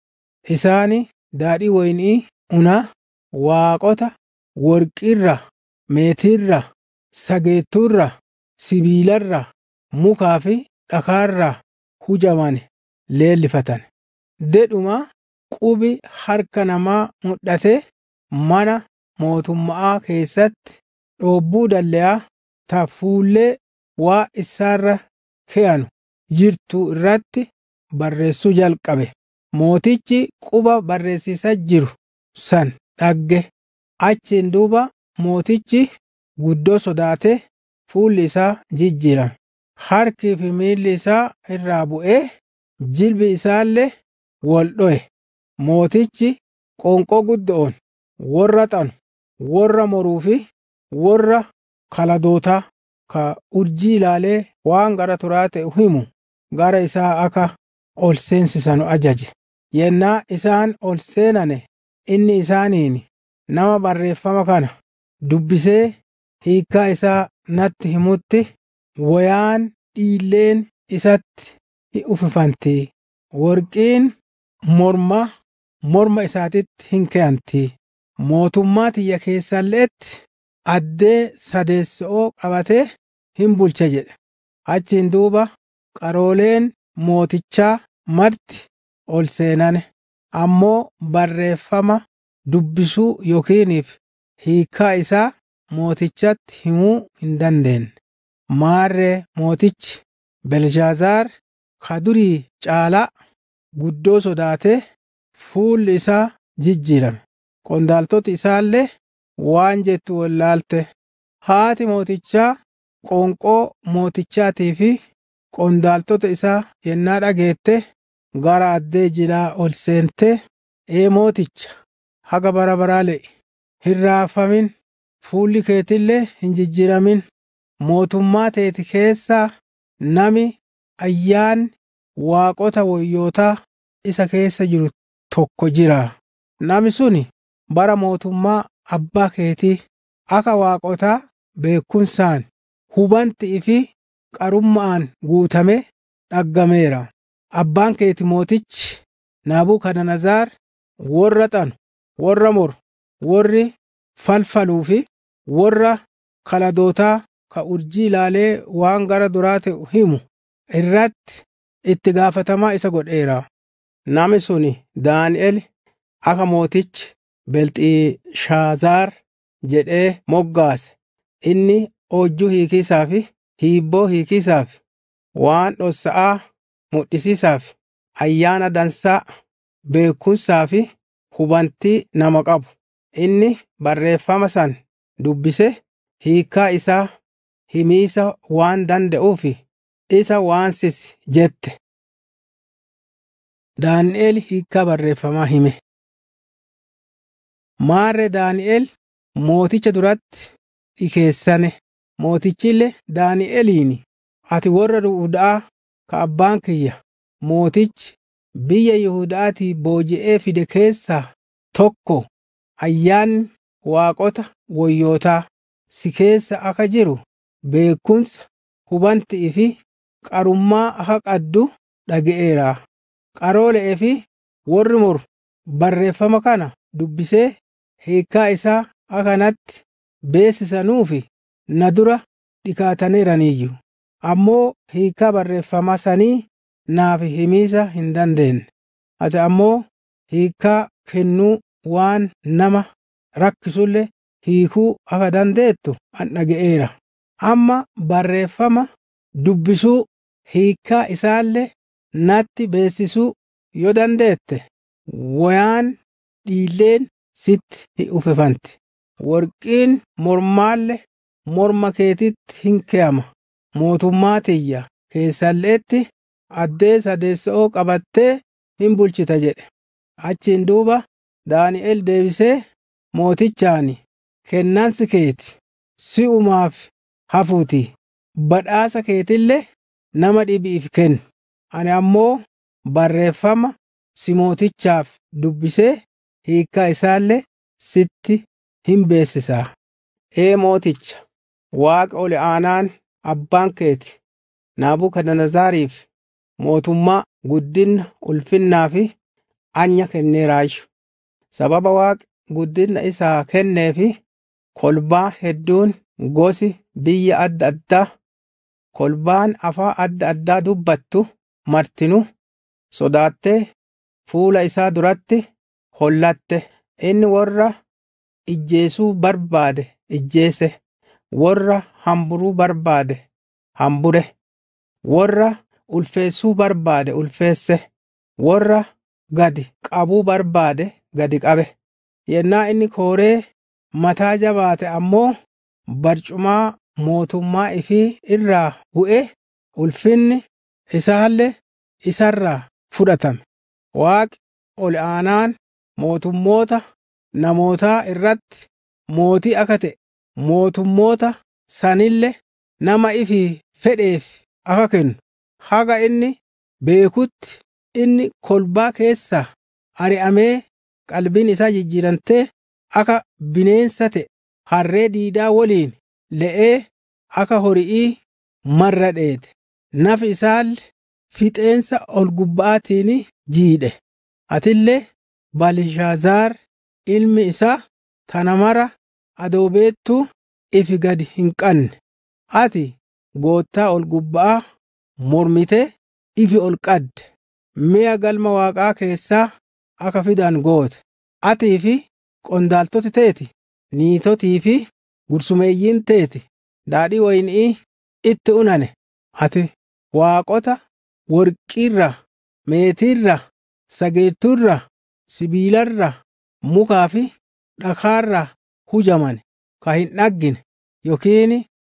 Isaani daadhii wayinii unaa waaqota warqirra, meetiirra, sibiila sibiilarra, mukaa fi dhakaarra hujaman leellifatan. Dedhuma qubi harka namaa mudhate mana mootummaa keessatti dhoobbuu dallayaa ta fuullee waa isaarra ke'anu jirtu irratti barreessuu jalqabe. Mootichi quba barreessisaa jiru san dhagge. Achiin duuba mootichi guddoo sodaatee fuulli isaa jijjiirame; harkii fi miilli isaa irraa bu'ee jilbi isaallee wal Mootichi qoonqoo guddoon warra xanu, warra moruu fi warra Kaladootaa ka urjii ilaalee waan gara turaate ta'e himu gara isaa akka ol seensisan ajaje. Yennaa isaan ol seenane inni isaaniin nama barreeffama kana dubbisee hiikkaa isaa natti himutti woyaan dhiilleen isatti ufifantii worqiin morma morma isaatitti hin ke'amti. Mootummaa tiyya keessalleetti addee sadeessa'oo qabatee hin bulche jedhe. Achiin duuba qarooleen mootichaa marti ol seenan. ammoo barreeffama dubbisuu yookiinif hiikkaa isaa mootichatti himuu hin dandeenye. Maarree mootichi Belshaazar kadurii caalaa guddoo sodaatee fuulli isaa jijjiirame. Qondaaltoti isaallee waan jettu wallaalte. Haati mootichaa qonqoo mootichaatiifi fi qondaaltota isaa yennaa dhageette gara addee jilaa ol seente eemooticha haga bara baraa le'i hirraafamin fuulli keetillee hin jijjiramin mootummaa teeti keessaa nami ayyaan waaqota wayyootaa isa keessa jiru tokko jira. Nami sun bara mootummaa abbaa keetii akka waaqotaa beekumsaan hubanti ifi qarummaan guutamee dhaggameera. abbaan keeti mootichi Naabukadanazar warra xanu, warra moru, warri falfaluu fi warra kaladootaa ka urjii ilaalee waan gara duraa ta'u himu irratti itti gaafatamaa isa godheera. Nami sun Daani'el akka mootichi Belxishaazaar jedhee moggaase. Inni oojjuu hiikiisaa fi hiibboo hiikiisaaf waan dhossa'aa mudhisiisaa fi ayyaana dansaa beekumsaa fi hubantii nama qabu. Inni barreeffama san dubbise hiikkaa isaa himiisa waan danda'uuf isa waansis jette. Daani'el hiikkaa barreeffamaa hime. Maarre Daani'el mooticha duratti dhikeessane. Mootichi illee Daani'eliin, “Ati warra du'uudhaa ka abbaan kiyya mootichi biyya Yihuudaatii booji'ee fide keessaa tokko ayyaanni waaqota wayyootaa si keessa akka jiru beekumsa, hubantii fi qarummaa akka qaddu dhaga'eera. Qaroole'ee fi warri muru barreeffama kana dubbisee hiikkaa isaa akkanatti beeksisanuufi na dura dhikaataniiraniiyyu. ammoo hiikaa barreeffama sanii naaf himiisa hin dandeenye. Ati ammoo hiikaa kennuu waan nama rakkisulle hiikuu afa dandeettu an dhaga'eera. Amma barreeffama dubbisuu hiikaa isaalle natti beeksisuu yoo dandeette wayaan dhiilleen sitti hin ufefanti Warqiin mormaalle morma keetitti hin kaa'ama. mootummaa tiyya keessalleetti addee sadeessa'oo qabattee hin bulchita jedhe. Achiin duuba Daani'el deebisee mootichaan, kennansi keeti, si'umaaf hafuutii badhaasa keetille nama dhibiif kenni. Ani ammoo barreeffama si mootichaaf dubbisee hiikkaa isaalle sitti hin beessisaa. Ee mooticha, Waaqa oli aanaan abbaan keeti Naabukadanazariif mootummaa, guddina, ulfinnaa fi anya kennee kenneeraayyuu. Sababa Waaqi guddina isaa kenneefi kolbaa hedduun gosi biyya adda addaa kolbaan afaa adda addaa dubbattu martinuu sodaattee fuula isaa duratti hollatte. Inni warra ijjeesuu barbaade ijjeese. warra hamburuu barbaade hambure, warra ulfeessuu barbaade ulfeesse, warra gadi qabuu barbaade gadi qabe. Yennaa inni kooree mataa jabaate ammoo barcumaa mootummaa ifii irraa bu'e ulfinni isaalle isarraa fudhatame. Waaqi ol aanaan mootummoota namootaa irratti mootii akka ta'e mootummoota sanille nama ifi fedheef aka kennu. Haga inni beekutti inni kolbaa keessaa ari'amee qalbiin isaa jijjiiramtee akka bineensate harree diidaa waliin le'ee akka horii marra dheete. Nafi isaallee fixeensa ol gubbaatiin jiidhe. Atillee Beelshaazaar ilmi isaa tana mara adoobeettu ifi gad hin qanne. ati goottaa ol gubba'aa mormite ifi ol qadde. Mi'a galma Waaqaa keessaa akka fidan goote. Atii fi qondaaltoti teeti; niitotii fi gursumeeyyiin teeti. Daadhii wayinii itti unane. Ati waaqota worqqiirra, meetiirra, sageetturra, sibiilarra, mukaa fi dhakaarra hujaman ka hin dhaggin yookiin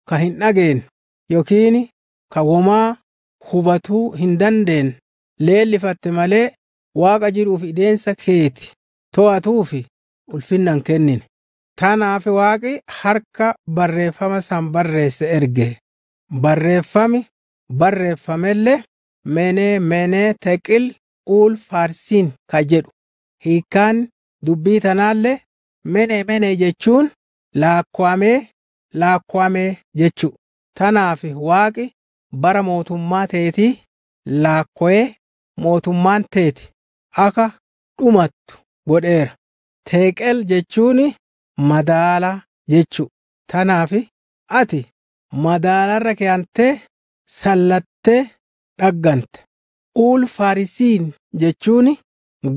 ka hin dhageen yookiin ka womaa hubatuu hin dandeen leellifatte malee waaqa jiruuf ideensa keeti to'atuufi ulfinnan kennin. Tanaaf waaqi harka barreeffama san barreesse erge. Barreeffami barreeffamellee menee menee teqil ul faarsiin ka jedhu hiikkaan dubbii tanaallee mene mene jechuun laakkwamee laakkwamee jechuu tanaaf waaqi bara mootummaa teetii laakko'ee mootummaan teeti aka dhumattu godheera teeqel jechuun madaalaa jechuu tanaafi ati madaalarra keeyantee sallattee dhaggante uul farisiin jechuun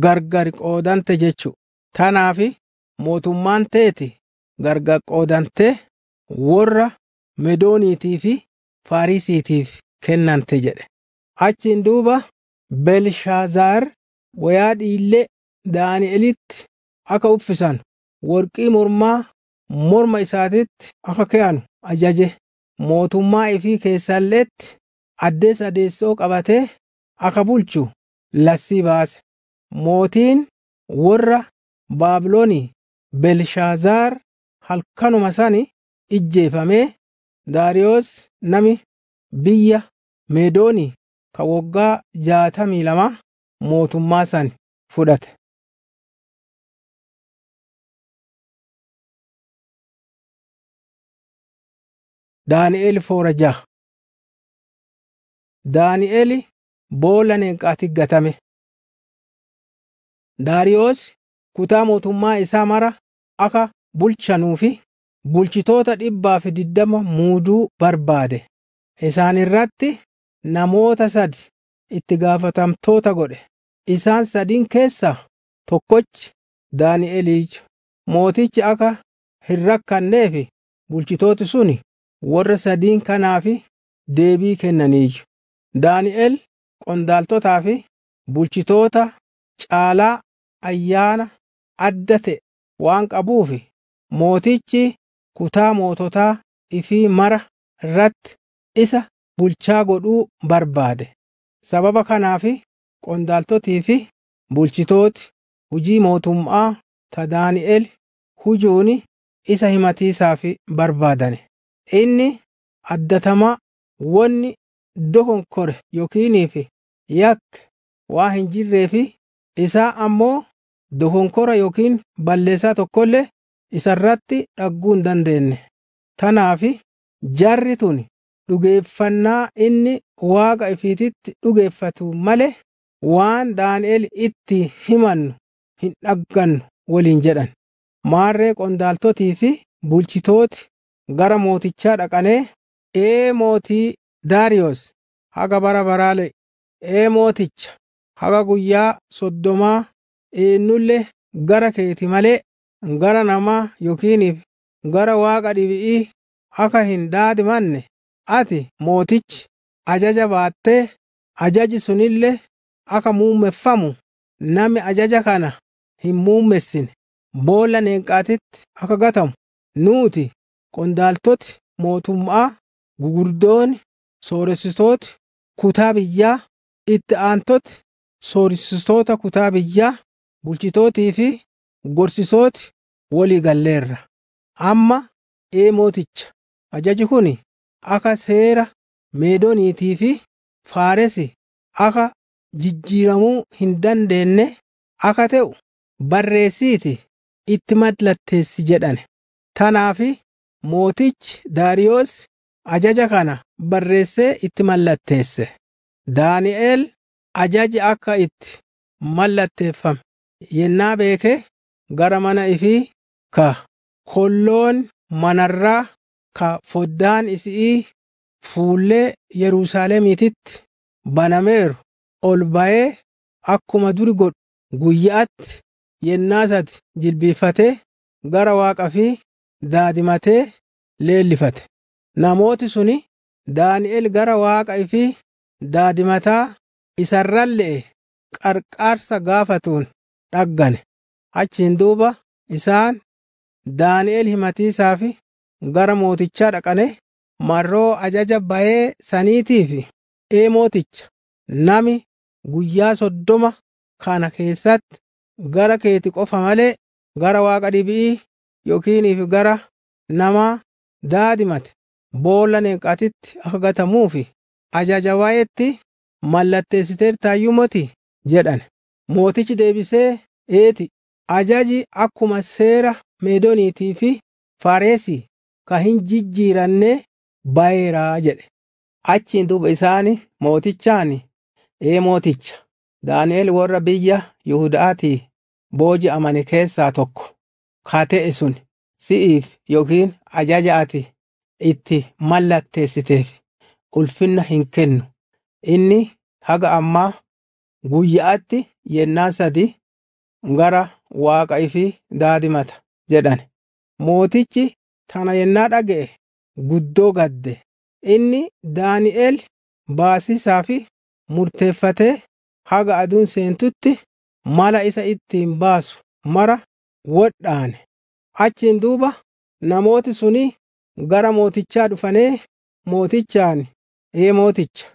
gargar qoodante jechuu tanaaf mootummaan teeti gargar qoodantee warra Medooniitii fi Faarisiitiif kennante jedhe. Achiin duuba Belshaazar wayaa dhiillee Daani'elitti akka uffisan warqii mormaa morma isaatitti akka ke'anu ajaje. Mootummaa ifii keessalleetti addees adeessoo qabatee akka bulchu lassii baase. Mootiin warra Baabilonii Belshaazaar halkanuma sani ijjeefamee Daariyoos nami biyya Meedoonii ka waggaa jaatamii lama mootummaa san fudhate. Daani'el foora ja'a Daani'eli boolla Neeqaatti gatame. kutaa mootummaa isaa mara aka bulchanuu fi bulchitoota dhibbaaf diddama muuduu barbaade. Isaan irratti namoota sadi itti gaafatamtoota godhe. Isaan sadiin keessaa tokkochi Daani'elicha mootichi akka hin bulchitooti sun warra sadiin kanaaf deebii kennaniiyyu. Daani'el qondaaltotaa fi bulchitoota caalaa ayyaana addate waan qabuufi mootichi kutaa moototaa ifii mara irratti isa bulchaa godhuu barbaade. Sababa kanaafi qondaaltotii fi bulchitooti hujii mootummaa ta Daani'el hujuun isa himatiisaafi barbaadane. Inni addatamaa wanni dogonkore yookiiniif yakke waa hin jirreefi isaa ammoo dokonkora yookiin balleessaa tokkollee isarratti dhagguu hin dandeenye. Tanaaf jarri tun dhugeeffannaa inni Waaqa ifiititti dhugeeffatu malee waan Daani'el itti himannu hin dhaggannu waliin jedhan. Maarree qondaaltotii fi bulchitooti gara mootichaa dhaqanee. “Ee mootii Daariyoos haga bara baraa le'i! Ee mooticha, haga guyyaa soddomaa Eennulle gara keeti malee gara namaa yookiiniif gara waaqa dhibi'i akka hin manne ati mootichi ajaja baattee ajaji sunillee akka muummeffamu nami ajaja kana hin muummessine boolla neenqaatitti akka gatamu nuuti qondaaltoti mootummaa gugurdooni sooressitooti kutaa biyya itti aantoti sooressitoota kutaa biyya bulchitootii fi gorsitooti walii galleerra. Amma ee mooticha ajaji kun akka seera Meedoniitii fi Faaresi akka jijjiiramuu hin dandeenye akka ta'u barreessiitii itti mallatteessi jedhan. Tanaaf mootichi Daariyoos ajaja kana barreessee itti mallatteesse. Daani'el ajaji akka itti mallatteeffame yennaa beekee gara mana ifii ka kolloon manarraa ka foddaan isii fuullee Yerusaalemiititti banameeru ol ba'ee akkuma duri godhu guyyaatti yennaas ati jilbiifatee gara waaqa fi daadimatee leellifate. Namooti suni Daani'el gara waaqa ifii daadimataa isarran le'e qarqarsa gaafatuun dhaggane. Achiin duuba isaan Daani'el himatiisaa fi gara mootichaa dhaqane marroo ajaja bayee saniitii fi ee mooticha nami guyyaa soddoma kana keessatti gara keeti qofa malee gara waaqa dibii yookiiniif gara namaa daadimate boolla neeqatitti akka gatamuufi ajaja waa'eetti mallatteessiteertaayyuu motii jedhan. Mootichi deebisee, "Eeti ajaji akkuma seera Meedoniitii fi fareesi kan hin jijjiiranne bayeeraa" jedhe. Achiin duuba isaani mootichaan, "Ee mooticha, Daani'el warra biyya booji amane keessaa tokko Katee sun si'iif yookiin ajajaati itti mallatteessiteef ulfinna hin kennu; inni haga ammaa Guyyaatti yennaa sadi gara Waaqa ifii daadimata jedhan. Mootichi tana yennaa dhaga'e guddoo gadde. Inni Daani'el baasii isaaf murteeffatee haga aduun seentutti mala isa ittiin baasu mara wodhaane. Achiin duuba namooti suni gara mootichaa dhufanii mootichaan, “Ee mooticha,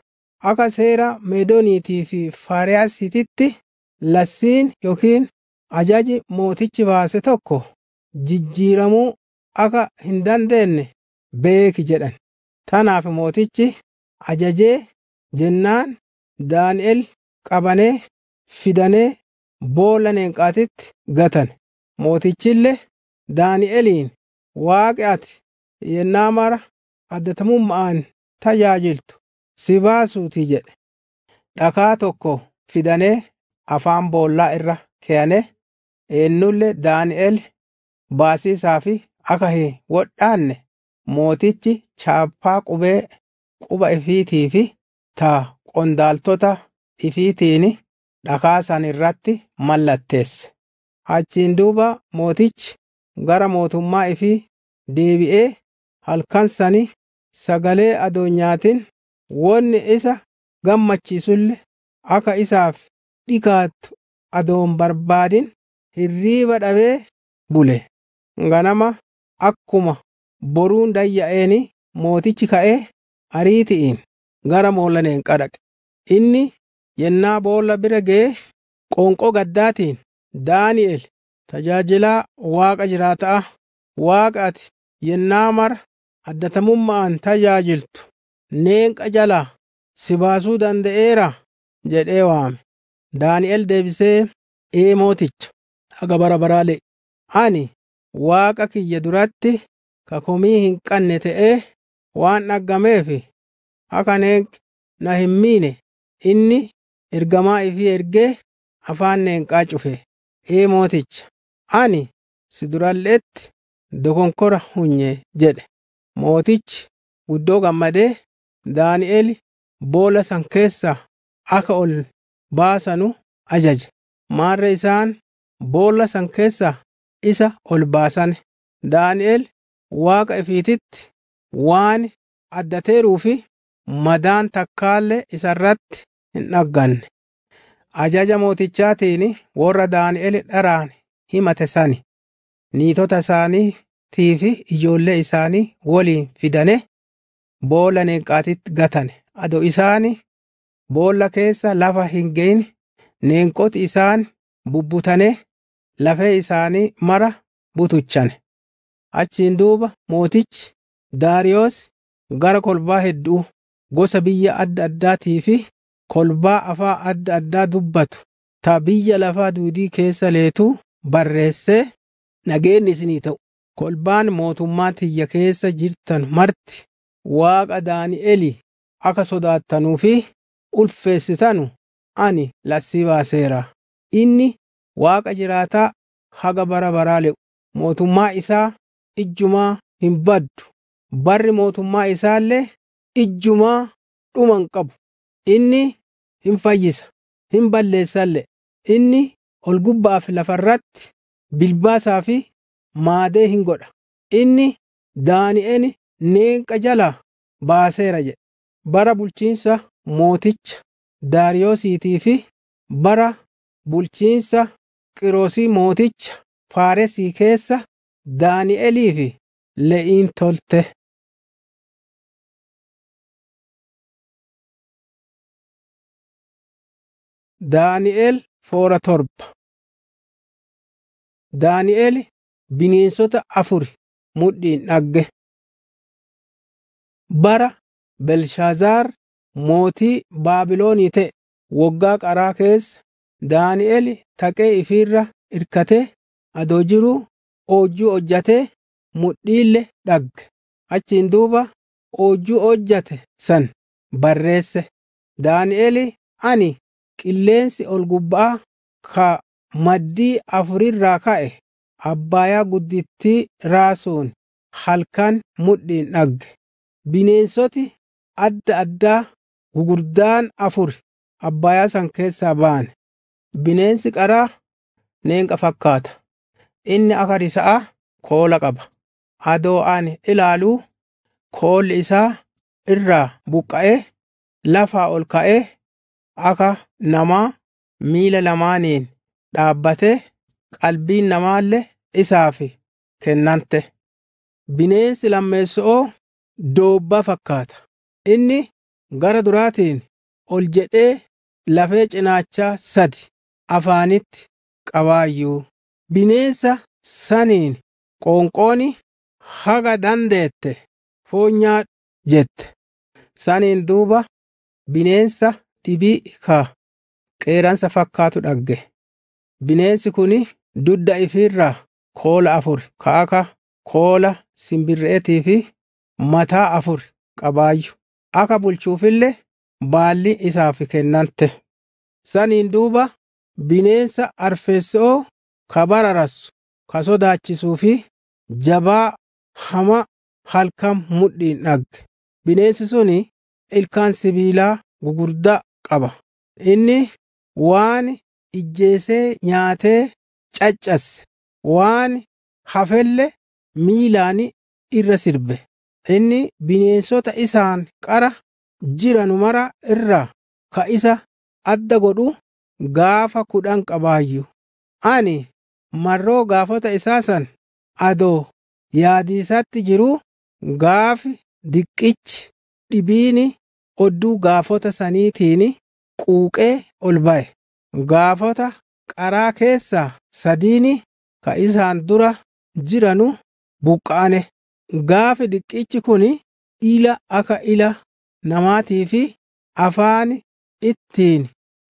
akka seera meedooniitii fi faariyaasiititti lassiin yookiin ajaji mootichi baase tokko jijjiiramuu akka hin dandeenye beeki jedhan. Tanaaf mootichi ajajee jennaan Daani'el qabanee fidanee boolla neenqaatitti gatan. mootichille Daani'eliin waaqe ati yennaa mara addatamummaan tajaajiltu. sibaasuu ti jedhe. Dhakaa tokko fidanee afaan boollaa irra keeyane eennulle Daani'el baasii fi aka hin wodhaanne mootichi chaappaa qubee quba tii fi ta qondaaltota ifiitiin dhakaa san irratti mallatteesse. Hachiin duuba mootichi gara mootummaa ifii deebi'ee halkan sani sagalee adoonyaatiin Wanni isa gammachiisullee akka isaaf dhikaattu adoon barbaadin hirriiba dhabee bule. Ganama akkuma boruun dayya'een mootichi ka'ee ti'iin gara moollaneen qadhaqe Inni yennaa boolla bira qonqo gaddaa tiin “Daani'el tajaajilaa Waaqa jiraataa, Waaqa ati yennaa mara addatamummaan tajaajiltu Neenqa jala si baasuu danda'eera jedhee waame. Daani'el deebisee, “Ee mooticha, dhaga bara baraa le'i! Ani Waaqa kiyya duratti kakomii hin qabne ta'ee waan dhaggameefi haka neenqi na himmiine. inni ergamaa ifii ergee afaan neenqaa cufe. Ee mooticha, ani si duralleetti dokonkora hunye” jedhe. Mootichi guddoo gammadee Daani'el boolla san keessa akka ol baasanu ajaje. Maarri isaan boolla san keessa isa ol baasane. Daani'el Waaqa ifiititti waan addateeruu fi madaan takkaalle isarratti hin dhagganne. Ajaja mootichaatiin warra Daani'el dharaan himate sani niitota isaaniitii fi ijoollee isaanii waliin fidane boolla Neeqqaatitti gatane. Ado isaani boolla keessa lafa hin geyne Neenqoti isaan bubbutane lafee isaanii mara butuchane. Achiin duuba mootichi Daariyoos gara kolbaa hedduu gosa biyya adda addaatii fi kolbaa afaa adda addaa dubbatu ta biyya lafaa duudii keessa leetu barreessee nageenyi isinii ta'u. Kolbaan mootummaa tiyya keessa jirtan marti Waaqa Daani'eli akka sodaattanuufi fi ulfeessitanu ani labsii baaseera. Inni Waaqa jiraataa haga bara baraa le'u mootummaa isaa ijjumaa hin baddu. Barri mootummaa isaallee ijjumaa dhuma qabu. Inni hin fayyisa; hin balleessallee. Inni ol gubbaaf lafa irratti bilbaasaa fi maadee hin godha. Inni Daani'el Neenqa jalaa baaseera jedhe. Bara bulchiinsa mooticha Daariyoosiitii fi bara bulchiinsa Qiroosii mooticha Faaresii keessa fi Le'iin tolte. Daani'el foora torba. Daani'el bineensota afur mudhiin dhagge. bara Belshaazar mootii Baabilonii ta'e waggaa qaraa keessa Daani'el taqee ifiirra irkatee Adoojiruu oojju hojjatee mudhiille dhagge. Achiin duuba oojju hojjate san barreesse. Daani'eli ani qilleensi ol gubbaa ka maddii afurirraa ka'e Abbayyaa guddittii raasuun halkan mudhiin dhagge. bineensoti adda addaa gugurdaan afur abbayaa keessaa baane. Bineensi qaraa neenqa fakkaata. Inni aka risa'a koola qaba. Adoo ani ilaaluu koolli isaa irraa buqqa'ee lafaa ol ka'ee aka namaa miila lamaaniin dhaabbatee qalbiin namaallee isaaf kennante. Bineensi lammeessoo doobbaa fakkaata. Inni gara duraatiin ol jedhee lafee cinaachaa sadi afaanitti qabaayyuu bineensa saniin qoonqooni haga dandeette foon nyaadhu jette. Saniin duuba bineensa dhibii ka qeeransa fakkaatu dhagge. Bineensi kuni dugda ifiirraa koola afur ka'aka koola simbirreetii fi mataa afur qabaayyu aka bulchuufillee baalli isaaf kennante. Saniin duuba bineensa arfeessoo ka bararassu, ka fi jabaa hama halkan mudhiin dhagge. Bineensi sun ilkaan sibiilaa gugurda qaba. Inni waan ijjeesee nyaatee caccabse, waan hafelle miilaan irra sirbe. Inni bineensota isaan qara jiranu mara irraa ka isa adda godhu gaafa kudhan qabaayyu. Ani marroo gaafota isaa san adoo yaadiisatti jiru gaafi diqqichi dhibiini odduu gaafota saniitiin quuqee ol ba'e. Gaafota qaraa keessa sadiin ka isaan dura jiranu buqqaane. Gaafi dhiqichi kun ila aka ila namaatii fi afaan ittiin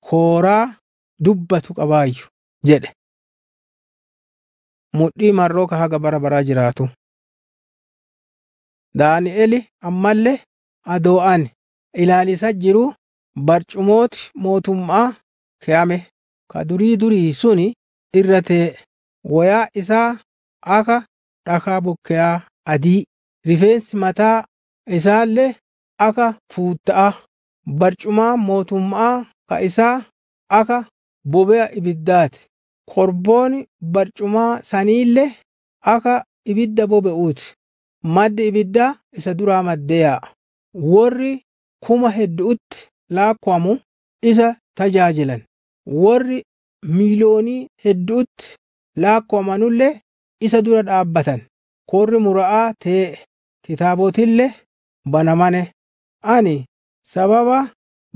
kooraa dubbatu qabaayyu jedhe. Mudhii marrooka haga bara baraa jiraatu. Daani'eli Ammalle adoo ani ilaalisaa jiru barcumooti mootummaa ke'ame ka durii durii suni irra tee'e. Wayaa isaa aka dhakaa bukkeeyaa adii, rifeensi mataa isaalle akka fuutta'a barcumaa mootummaa ka'isaa akka bobea ibiddaati. Korboon barcumaa saniillee akka ibidda bobe'uuti. Maddi ibiddaa isa duraa maddee Warri kuma hedduutti laakkawamu isa tajaajilan. Warri miiliyoonii hedduutti laakkawamanullee isa dura dhaabbatan. koorri mura'aa ta'e kitaabotillee banamane. Ani sababa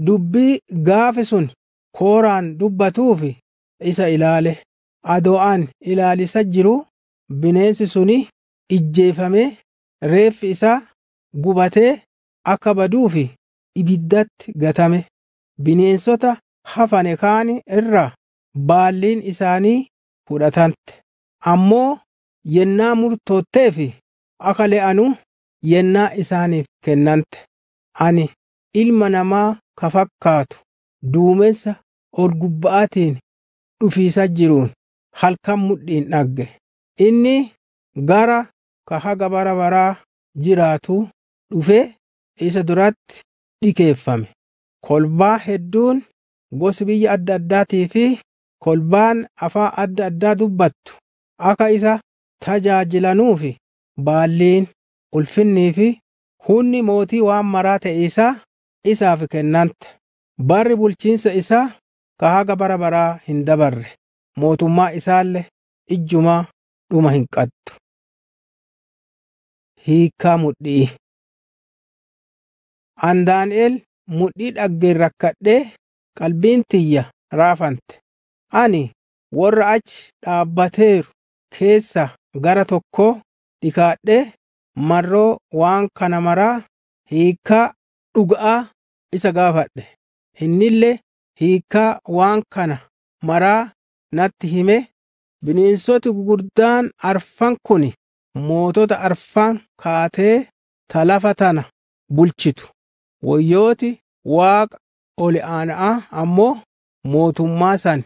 dubbii gaafi sun kooraan dubbatuuf isa ilaale. Adoo ani ilaalisa jiru bineensi suni ijjeefamee reeffi isaa gubatee akka baduufi ibiddatti gatame. Bineensota hafane kaan irra baalliin isaanii fudhatante Ammoo yennaa murtootteefi aka le'anu yennaa isaaniif kennante. Ani ilma namaa ka fakkaatu duumessa tiin dhufiisa jiruun halkan mudhiin dhagge. Inni gara ka haga bara baraa jiraatu dhufee isa duratti dhikeeffame. Kolbaa hedduun gosi biyya adda addaatii fi kolbaan afaa adda addaa dubbattu aka isa tajaajilanuu fi baalliin, ulfinnii fi hunni mootii waan maraa ta'e isaa isaaf kennanta. Barri bulchiinsa isaa ka haga bara baraa hin dabarre, mootummaa isaallee ijjumaa dhuma hin qattu. Hiikkaa mudhii An mudhii dhaggeen rakkadhee qalbiin tiyya raafante. Ani warra achi dhaabbateeru keessa gara tokko dhikaadhe marroo waan kana maraa hiikkaa dhugaa isa gaafadhe. Innillee hiikkaa waan kana maraa natti hime; biniinsoti gurguddaan arfan kun mootota arfan kaatee ta lafa tana bulchitu; Wayyooti Waaqa Oli aanaa ammoo mootummaa sana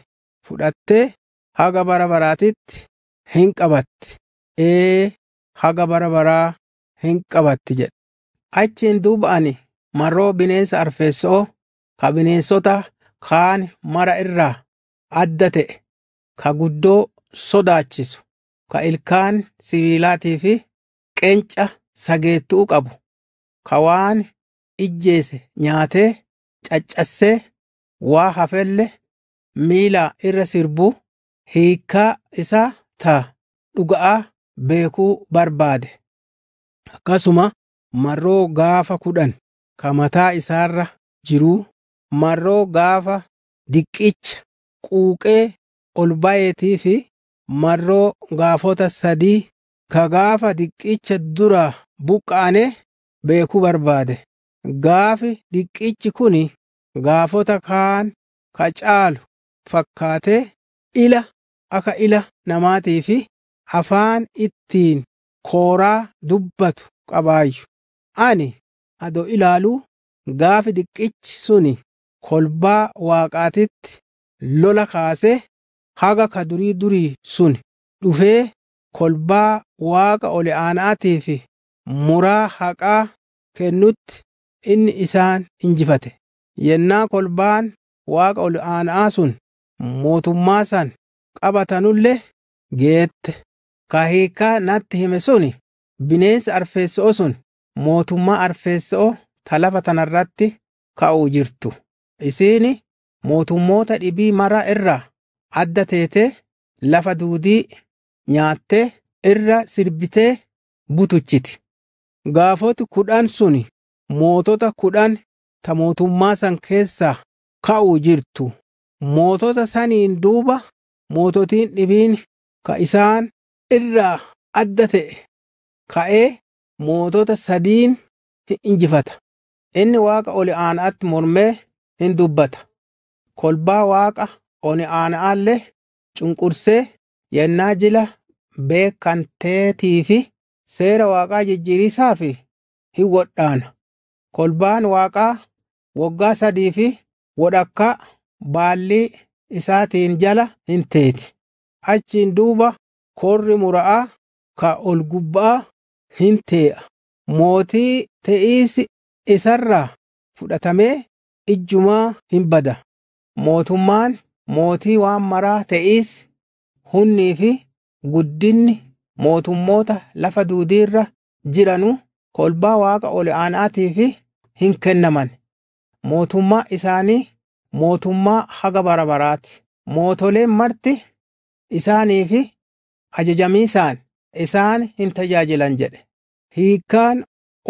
fudhattee haga bara baraatitti hin qabatti! Ee haga bara baraa hin qabatti jedhe. Achiin duuba ani marroo bineensa arfeessoo ka bineensota kaan mara irraa adda ta'e ka guddoo sodaachisu ka ilkaan sibiilaatii fi qenca sageettuu qabu ka waan ijjeese nyaatee caccassee waa hafelle miila irra sirbu hiikkaa isaa ta barbaade akkasuma marroo gaafa kudhan ka mataa isaarra jiruu marroo gaafa diqqicha quuqee ol tii fi marroo gaafota sadii ka gaafa diqqicha dura buqqaane beekuu barbaade gaafi diqqichi kun gaafota kaan kacaalu caalu fakkaatee ila aka ila namaatii fi afaan ittiin kooraa dubbatu qabaayyu. Ani adoo ilaaluu gaafi diqqichi suni kolbaa waaqaatitti lola kaasee haga ka durii durii sun dhufee kolbaa waaqa ole tii fi muraa haqaa kennutti inni isaan injifate. Yennaa kolbaan waaqa ol aanaa sun mootummaa san Qabatanulle geette. Kahiikaa natti hime suni bineensa arfeessa'oo sun mootummaa arfeessa'oo talafa tanarratti ka'uu jirtu. isiin mootummoota dhibii maraa irraa adda teetee lafa duudii nyaattee irra sirbitee butuchiti. Gaafoti kudhan suni mootota kudhan ta mootummaa san keessaa ka'uu jirtu. Mootota saniin duuba moototiin dhibiin ka isaan irraa adda ta'e ka'ee mootota sadiin injifata. Inni waaqa oli aana'atti mormee hin dubbata. Kolbaa waaqa aanaa illee cunqursee yennaa jila beekanteetii fi seera waaqaa jijjiiriisaa fi hin wodhaana. Kolbaan waaqaa waggaa sadii fi wodhakkaa baallii isaatiin jala hin teeti. Achiin duuba korri mura'aa ka ol gubbaa hin tee'a. Mootii te'iis isarraa fudhatamee ijjumaa hin bada. Mootummaan mootii waan maraa te'iis hunnii fi guddinni mootummoota lafa duudiirra jiranu kolbaa waaqa ol tii fi hin kennaman. Mootummaa isaanii mootummaa haga bara ti Mootoleen marti isaanii fi ajajamii isaan isaan hin tajaajilan jedhe. Hiikkaan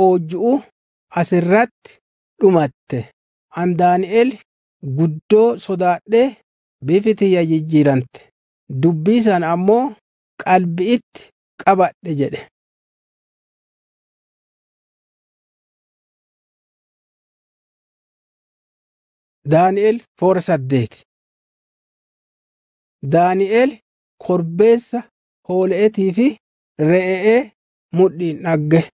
oojju'u asirratti dhumatte. An Daani'el guddoo sodaadhee bifi tiyya jijjiiramte. Dubbii san ammoo qalbi'itti qabadhe jedhe. Daani'el korbeessa hooleetii fi re'ee mudhiin dhagge.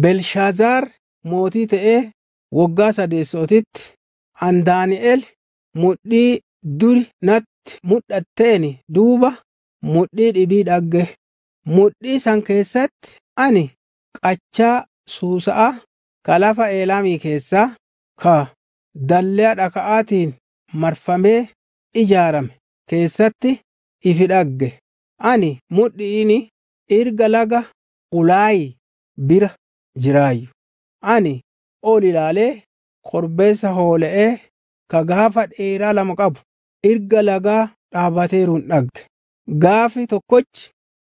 Belshaazar mootii ta'ee waggaa sadeessootitti an Daani'el mudhii duri natti mudhatteen duuba mudhii dhibii dhagge. Mudhii san keessatti ani qachaa Suusa'a kalafa Eelaamii keessaa ka dhaka'aa tiin marfamee ijaarame keessatti ifi dhagge. Ani mudhiin irga laga Ulaayi bira jiraayyu. Ani ol ilaalee korbeeysa hoola'ee ka gaafa dheeraa lama qabu irga lagaa dhaabateerun dhagge. Gaafi tokkochi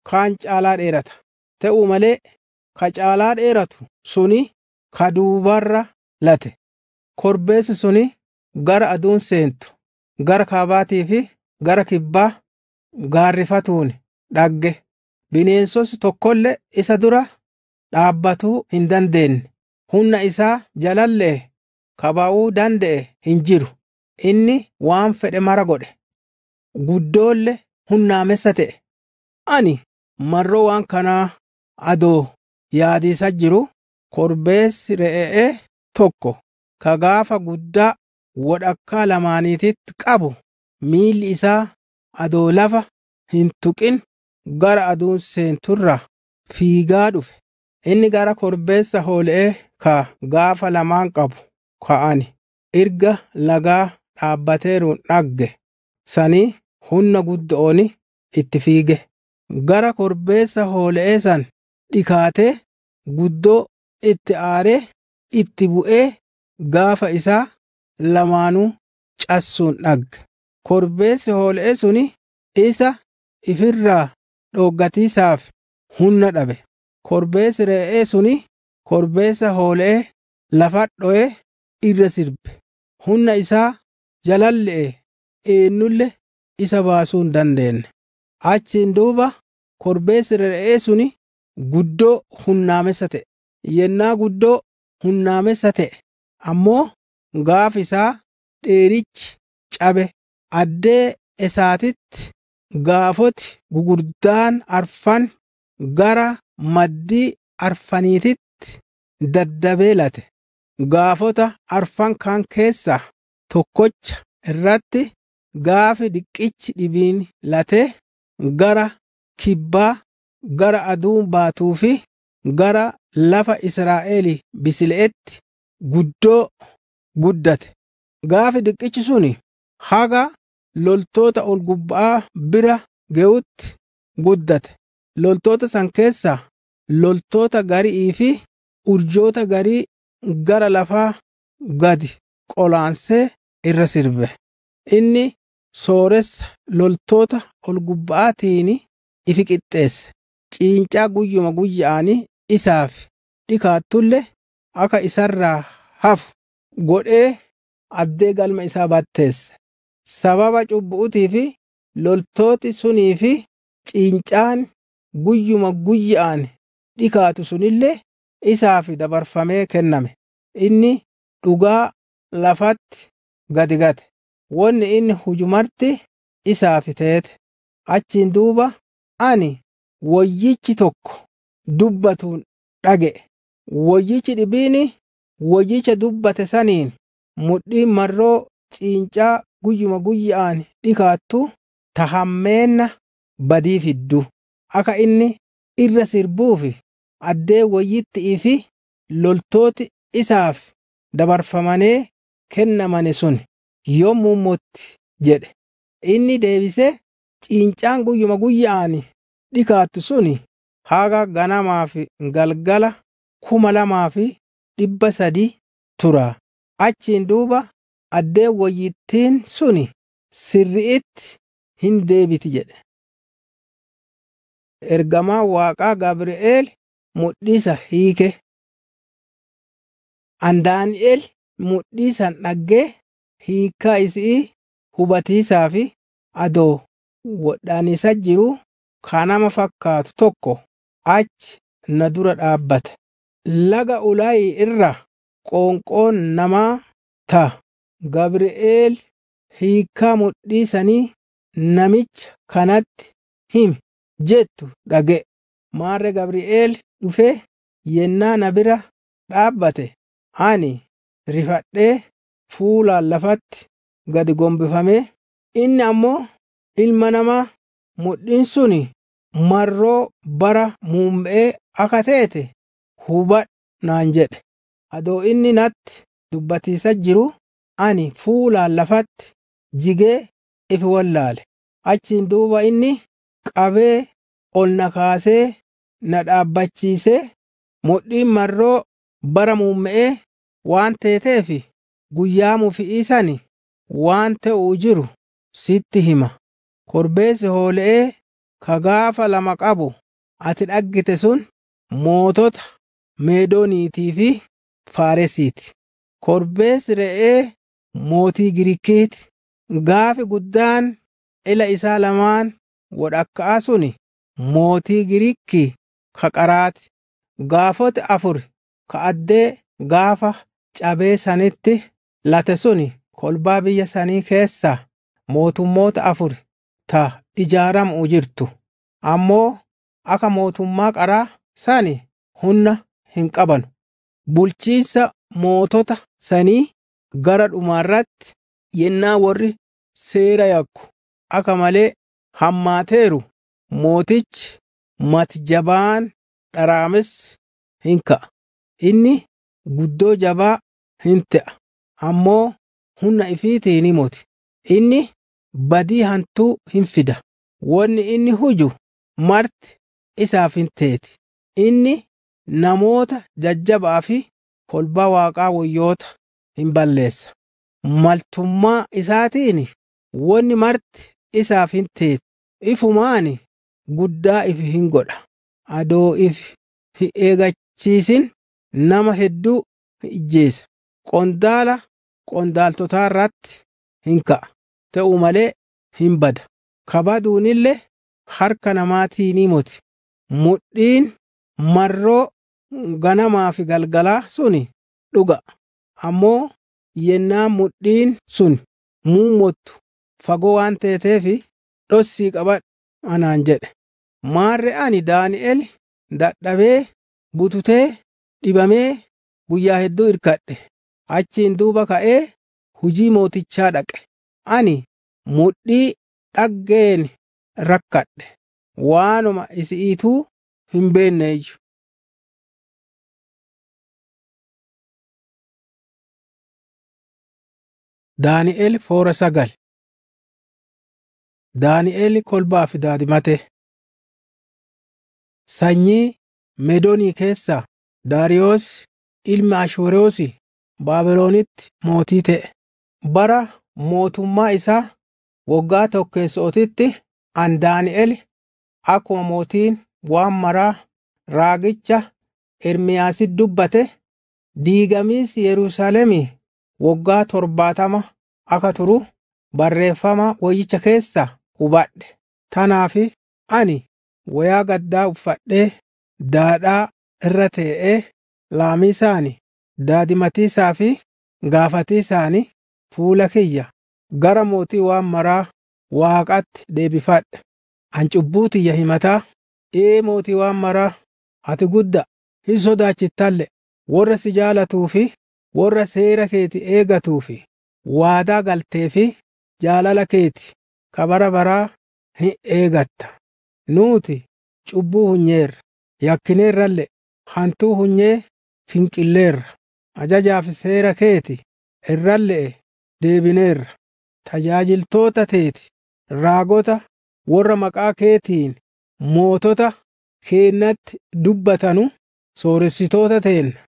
kaan caalaa dheerata. te'u malee ka caalaa dheeratu suni ka duubarra late. korbeessi suni gara aduun seentu gara kaabaatii fi gara kibbaa gaarrifatuun dhagge bineensos tokkolle isa dura dhaabbatuu hin dandeenye humna isaa jalallee kabaa'uu danda'e hin jiru inni waan fedhe mara godhe guddoolle hunnaamessa ta'e ani marro waan kanaa adoo yaadisaa jiru korbeessi re'ee tokko ka gaafa guddaa wadhakkaa lamaaniititti qabu miilli isaa adoo lafa hin tuqin gara aduun seenturra fiigaa dhufe. Inni gara korbeessa hoola'ee ka gaafa lamaan qabu ka'ani irga lagaa dhaabbateeruun dhagge sanii humna guddoon itti fiige. Gara korbeessa hoola'ee san dhikaatee guddoo itti aaree itti bu'ee gaafa isaa lamaanuu cassuun dhagga. Korbeessi hool'ee suni isa ifirraa dhoggatiisaaf humna dhabe. Korbeessi re'ee suni korbeessa hool'ee lafa dho'ee irra sirbe. Humna isaa jalallee le'e eenyulle isa baasuun dandeenne Achiin duuba korbeessi re'ee suni guddoo humnaamessa ta'e. Yennaa guddoo humnaamessa ta'e. ammoo gaaf isaa dheerichi cabe addee isaatitti gaafoti gugurdaan arfan gara maddii arfaniititti late gaafota arfan kan keessaa tokkocha irratti gaafi dhiqqichi dhibiin late gara kibbaa gara aduun baatuu fi gara lafa Israa'el Bisile'etti guddoo guddate. Gaafi diqqichi sun haga loltoota ol gubbaa bira ga'utti guddate. Loltoota san keessaa loltoota garii fi urjoota garii gara lafaa gadi qolaanse irra sirbe. Inni sooressa loltoota ol gubbaatiin ifi qixxeesse. Ciincaa guyyuma guyyaan isaaf dhikaattullee Aka isarraa hafu godhee addee galma isaa batteesse. Sababa cubbu'utii fi loltooti sunii fi ciincaan guyyuma guyya'an dhikaatu sunillee isaaf dabarfamee kenname. Inni dhugaa lafatti gadi gate. Wanni inni hujumarti isaaf teete. Achiin duuba ani wayyichi tokko dubbatuun dhage. woyyichi dhibiini woyyicha dubbate saniin mudhii marroo ciincaa guyyuma guyya'aan dhikaattu ta badii badiifiddu Akka inni irra sirbuuf addee wayyitti'ii loltooti isaaf dabarfamanii kennamani sun yommuu motti jedhe. Inni deebisee, “Ciincaan guyyuma guyya'aan dhikaattu sun haga ganamaaf galgala kuma lamaafi dhibba sadi turaa. Achiin duuba addeen wayyittiin suni sirriitti hin deebiti jedhe. Ergamaa Waaqaa Gabri'eel mudhiisa hiike. An Daani'el mudhiisan dhaggee hiikaa isii hubatiisaa fi adoo wodhanisa jiru kanama fakkaatu tokko achi na dura dhaabbate. laga Ulaayi irra qoonqoon namaa ta'a. Gabri'eel hiikkaa mudhii sanii namicha kanatti himi jettu dhage. Maarri Gabri'eel dhufee yennaa na bira dhaabbate. Ani rifadhee fuulaa lafatti gad gombifame. Inni ammoo, “Ilma namaa, mudhiin sun marroo bara muumee akka hubadhu naan jedhe adoo inni natti dubbatiisa jiru ani fuulaan lafatti jigee ifi wallaale achiin duuba inni qabee ol na kaasee na dhaabbachiisee mudhiin marroo bara muumme'ee waan teeteef guyyaa mufii sani waan ta'uu jiru sitti hima. Korbeessi hoole'ee ka gaafa lama qabu ati dhaggite sun mootota Meedooniitii fi Faaresiiti. re'ee mootii Giriikiiti. Gaafi guddaan ila isaa lamaan walakkaa suni mootii Giriikii ka qaraati. Gaafota afur addee gaafa cabee sanitti late suni kolbaa biyya sanii keessa mootummoota afur ta ijaaram jirtu. Ammoo akka mootummaa qaraa sani hunna hin qabano Bulchiinsa mootota sanii gara dhumaarratti yennaa warri seera yakku aka malee hammaateeru mootichi mati jabaan dharaames hin ka'a. Inni guddoo jabaa hin te'a ammoo humna ifii ni mooti. Inni badii hantuu hin fida. Wanni inni huju marti isaaf hin teeti. Inni namoota jajjabaa fi kolba waaqaa wayyoota hin balleessa. Maltummaa isaatiin wanni marti isaaf hin teetu. Ifumaan guddaa if hin godha. Adoo if hin eegachiisin nama hedduu hin ijjeesa. Qondaala qondaaltotaa irratti hin ka'a. Ta'u malee hin bada. Kabaduunillee harka namaa ni Mudhiin marro ganama figalgala suni ɗuga ammo yenna muɗɗin sun mumottu fago wantetefi ɗossi kaɓat anan jeɗe marre ani daniel daɗɗawe butute ɗibame guyya heddu irkaɗɗe accin duba ka'e huji moticca ɗaqe ani muɗɗi ɗaggeen rakkaɗɗe waanoma isi'itu hin beekne iyyu. Daani'el foora sagal. Daani'el kolbaaf daadimate. Sanyii Meedonii keessa Daariyoos ilmi Ashuuroos Baabiloonitti mootii ta'e. Bara mootummaa isaa waggaa tokkeessa otitti an Daani'el akkuma mootiin waan maraa raagicha Ermiyaasit dubbate diigamiis Yerusaalemi waggaa torbaatama aka turu barreeffama wayyicha keessa hubadhe. Tanaafi ani wayaa gaddaa uffadhee daadhaa irra tee'ee laamii isaanii, daadimatii isaa fi gaafatii isaanii fuula kiyya gara mootii waan maraa Waaqaatti deebifadhe. Ani cubbuu tiyya himataa Ee mootii waan maraa, ati guddaa, hin sodaachittalle, warra si jaalatuu fi seera keeti eegatuufi waadaa galtee fi jaalala keeti kabara bara baraa ni eegatta. Nuuti cubbuu hunyeerra; yakkineerralle, hantuu hunyee finqilleerra. ajajaaf seera keeti irrallee deebineerra. Tajaajiltoota teeti raagota worra maqaa keetiin mootota keennatti dubbatanu sooressitoota teenna.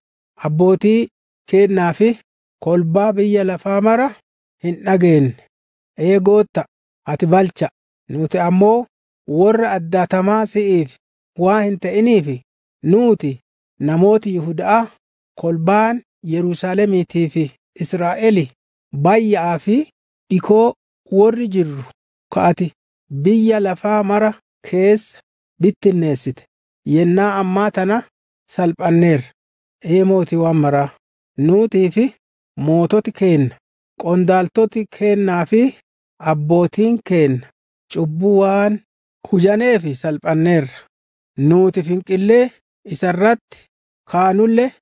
Abbootii keennaa fi kolbaa biyya lafaa mara hin dhageenye. Ee gootta ati balcha nuti ammoo warra addaatamaa si'iif waa hin ta'iniif nuuti namoota Yihudaa kolbaan Yerusaalemiitii fi Israa'eli baay'aa fi dhikoo warri jirru ka ati biyya lafaa mara keessa bittinneessite. Yennaa ammaa tana salphanneerra. Ee mootii waan maraa, nuutii fi moototi keenna, qondaaltoti keennaa fi abbootiin keenna cubbuu waan hujaneef salphanneerra. Nuuti finqillee isa kaanulle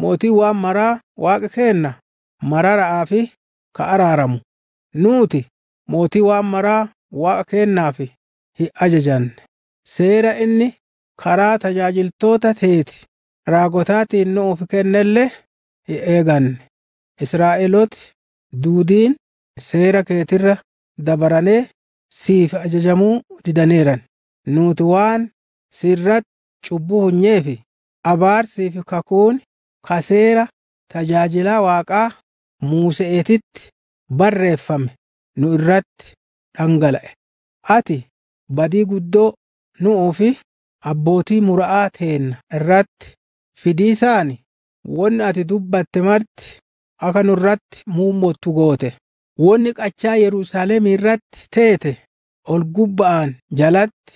mootii waan maraa Waaqa keenna marara'aa fi Nuuti mootii waan maraa Waaqa keennaaf hin ajajanne Seera inni karaa tajaajiltoota teeti raagotaatiin nuuf kennellee hin eeganne. Israa'elooti duudiin seera keetirra dabaranee siif ajajamuu didaneeran. Nuuti waan sirratti cubbuu hunyee fi abaarsiif kakuun kaseera tajaajilaa Waaqaa muuseetitti barreeffame nu irratti dhangala'e. Ati badii guddoo nuufi abbootii mura'aa teenna irratti fidii isaani wanni ati dubbatte marti akka irratti muummottu goote. Wanni qachaa Yerusaalemiirratti irratti teete ol gubba'aan jalatti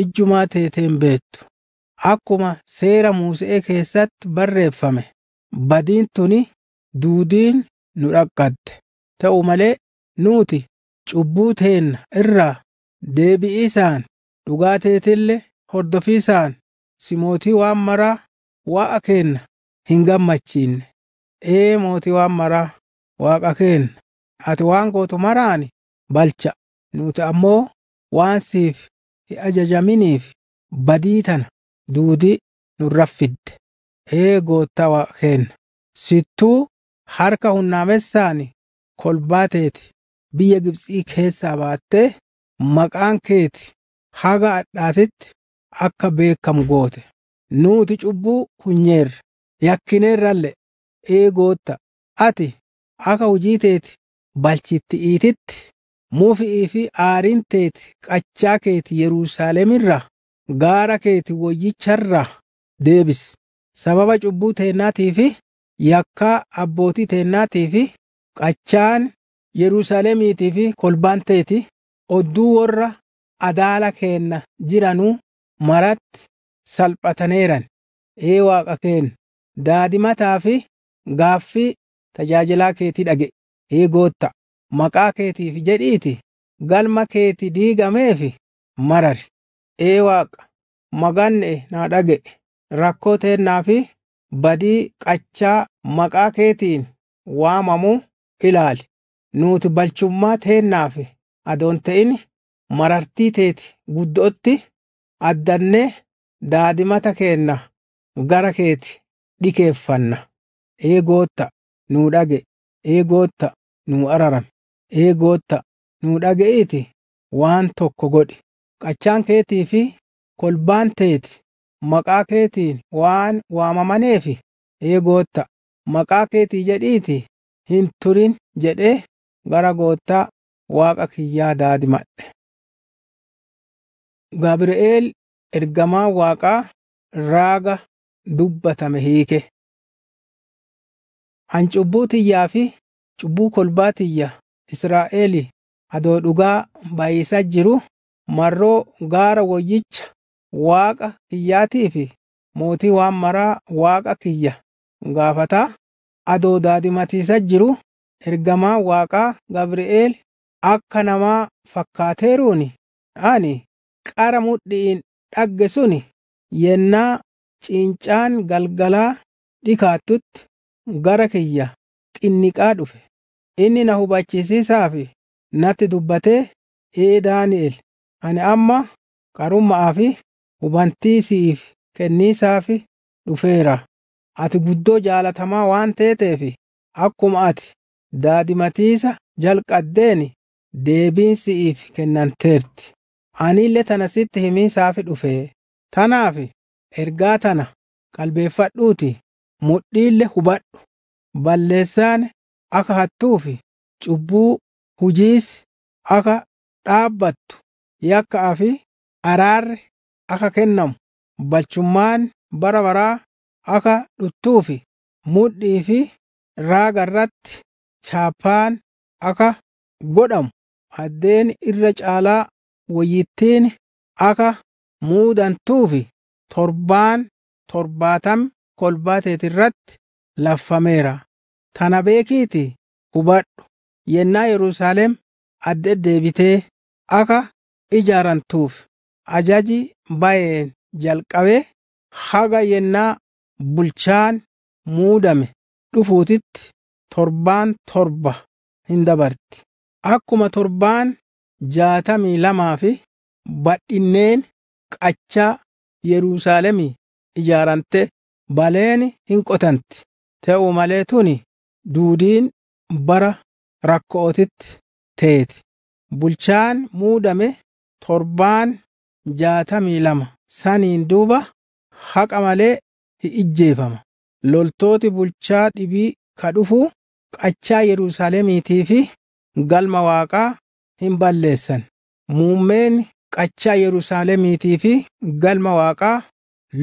ijjumaa teeteen beektu. Akkuma seera Muusee keessatti barreeffame badiin tuni duudiin nu dhaqqadde. Ta'u malee nuuti! cubbuu teenna irraa Deebi'i isaan, dhugaa teetille hordofii isaan, si mootii waan maraa waaqa keenna hin gammachiinne. Ee mootii waan maraa waaqa keenna, ati waan gootu maraani balcha; nuti ammoo waansiif siif hin ajajaminiif badii tana duudii nu fidde. Ee goottaa waaqa keenna, sittuu harka hunnaamessaan kolbaa teeti biyya gibtsii keessaa baattee maqaan keeti haga adhaatitti akka beekamu goote. Nuuti cubbuu kunyeerra; ee gootta Ati aka hojii teeti balchitti iititti, mufi'ii fi aariin teeti qachaa keeti irraa? gaara keeti woyyicharraa deebis. Sababa cubbuu teennaatii fi yakkaa abbootii teennaatii fi qachaan Yerusaalemiitii fi kolbaan teeti odduu warra adaala keenna jiranuu maratti salphataneeran. Ee Waaqa keenya, daadimataa fi gaaffii tajaajilaa keetii dhage. Ee gootta, maqaa keetiif jedhiiti galma keeti diigameef marari. Ee Waaqa, maganne naa dhage. Rakkoo teennaa fi badii qachaa maqaa keetiin waamamuu ilaali. Nuuti balchummaa teennaaf adoon ta'in marartii teeti guddootti addanne daadimata keenna gara keeti dhikeeffanna. Ee gootta nuu dhage, ee gootta nuu ararami, ee gootta nuu dhaga'iitii waan tokko godhi. Qachaan keetii fi kolbaan teeti maqaa keetiin waan waamamaneef ee gootta maqaa keetii jedhiiti? hin turin jedhee gara goottaa Waaqa kiyyaa daadimadhe. ergamaa Waaqaa raaga dubbatame hiike. Ani cubbuu tiyyaafi fi cubbuu kolbaa tiyya Israa'el adoo dhugaa baay'isaa jiru marroo gaara wayyicha Waaqa kiyyaatii fi mootii waan maraa Waaqa kiyya gaafataa adoo daadimatiisaa jiru ergamaa Waaqaa Gabri'eel akka namaa fakkaateeruuni ani qara mudhiin dhagge suni yennaa ciincaan galgalaa dhikaattutti gara kiyya xinniqaa dhufe. Inni na hubachiisiisaa fi natti dubbatee, “Ee Daani'el, ani amma qarummaa hubantiisiif hubantii kenniisaafi dhufeera. Ati guddoo jaalatamaa waan teeteef akkuma ati daadimatiisa jalqaddeeni. deebiin si'iif kennanteerti. Ani illee tana sitti himii saafi dhufe. tanaafi ergaa tana qalbeeffadhuuti mudhii illee hubadhu. Balleessaan akka hattuufi cubbuu hujiis akka dhaabbattu yakkaa fi araarri akka kennamu balchummaan bara baraa akka dhuttuufi mudhii fi raaga irratti chaappaan akka godhamu addeen irra caalaa wayyittiin aka muudantuufi torbaan torbaatam kolbaateet irratti laffameera. Tana beekiitii hubadhu yennaa Yerusaalem adde deebitee aka ijaarantuuf ajaji bayeen jalqabee haga yennaa bulchaan muudame dhufuutitti torbaan torba hin dabarti. akkuma torbaan ja'atami lamaa fi badhinneen qachaa Yerusaalemii ijaarante baleen hin qotanti. Ta'u malee tuni duudiin bara rakkootitti teeti. Bulchaan muudame torbaan ja'atami lama saniin duuba haqa malee ijjeefama. Loltooti bulchaa dhibii kadhufu qachaa Yerusaalemiitii fi galma Waaqaa hin balleessan. Mummeen qachaa Yerusaalemiitii fi galma Waaqaa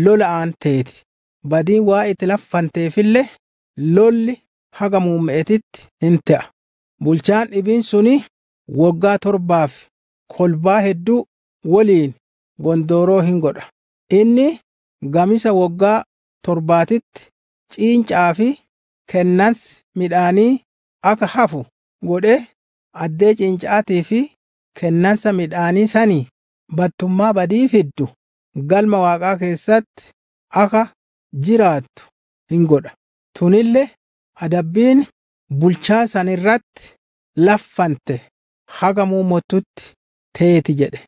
lola'aan teeti. Badiin waa'ee itti laffanteefillee lolli haga mummeetitti hin ta'a. Bulchaan dhibiin suni waggaa torbaaf kolbaa hedduu waliin gondooroo hin godha. Inni gamisa waggaa torbaatitti ciincaa fi kennans midhaanii akka hafu godhee addee cincaatii fi kennansa midhaanii sanii battummaa badii fiddu galma waaqaa keessatti aka jiraattu hin godha. Tunillee adabbiin bulchaa san irratti laffante haga muummottutti teeti jedhe.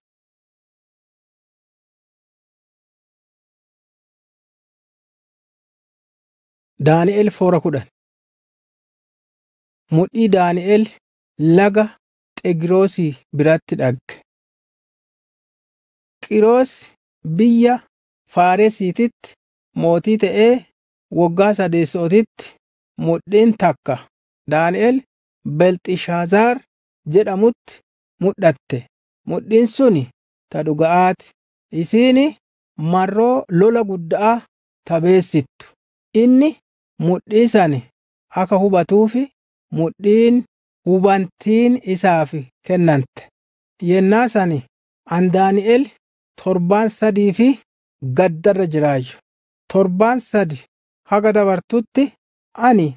Daani'el foora kudhan. Mudhii laga Xegroosii biratti dhagge. Qiiros biyya Faaresiititti mootii ta'ee waggaa saddeettootitti mudhiin takka Daani'el Beelxishaazaar jedhamutti mudhatte Mudhiin sun ta dhuga'aati. isiin mar'oo lola guddaa beessittu Inni mudhiisan aka akka hubatuuf mudhiin hubantiin isaaf kennante yennaasan sani an daani'el torbaan sadii fi gaddarra jiraayyu torbaan sadi haga dabartutti ani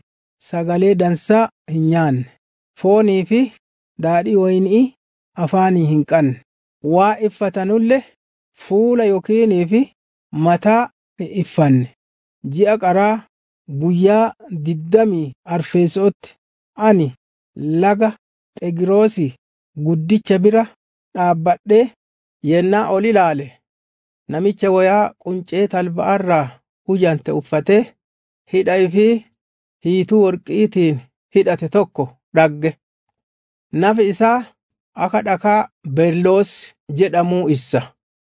sagalee dansaa hin nyaanne foonii fi daadhii waynii afaanii hin qanne, waa iffatanullee fuula yookiinii fi mataa hin iffanne ji'a qaraa guyyaa digdamii arfeesootti ani laga Xegiroos guddicha bira dhaabbadhe yennaa oli laale! Namicha wayaa quncee irraa hujante uffatee hidhii fi hiituu worqiitiin hidhate tokko dhagge. Nafi isaa aka dhakaa berloos jedhamuu issa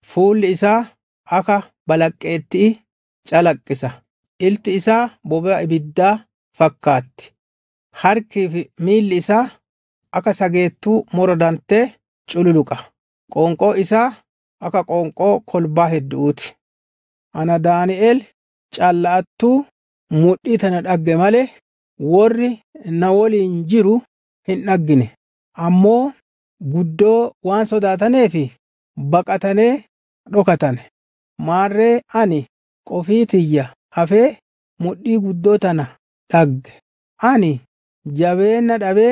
Fuulli isaa aka balaqqeettii calaqqisa. Ilti isaa bobe'a ibiddaa fakkaatti. harkii fi miilli isaa akka sageettuu muradantee cululuqa. Qoonqoo isaa akka qoonqoo kolbaa hedduuti. Ana Daani'el callaattuu mudhii tana dhagge malee warri na waliin jiru hin dhaggine. Ammoo guddoo waan sodaataneefi baqatanii dhokatane. Maarree ani qofii tiyya hafee mudhii guddoo tana dhagge. Ani jabeenna dhabe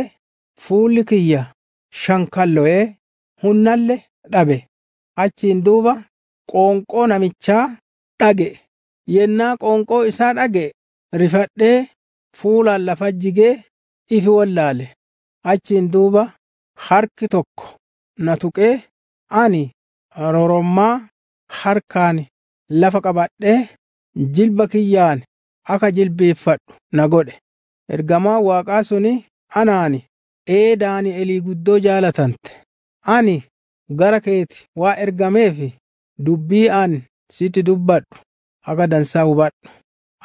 fuulli kiyya shankallo e hunnalle dhabe achiin duuba qoonqoo namichaa dhage yennaa qoonqoo isaa dhage rifadhee fuulaan lafa jigee ifi wallaale achiin duuba harki tokko na tuqee ani rorommaa harkaan lafa qabadhee jilba kiyyaan akka jilbiiffadhu na godhe. ergamaa Waaqaa suni anaani ee Daani'elii guddoo jaalatante ani gara keeti waa ergameef dubbii ani siti dubbadhu aga dansaa hubadhu.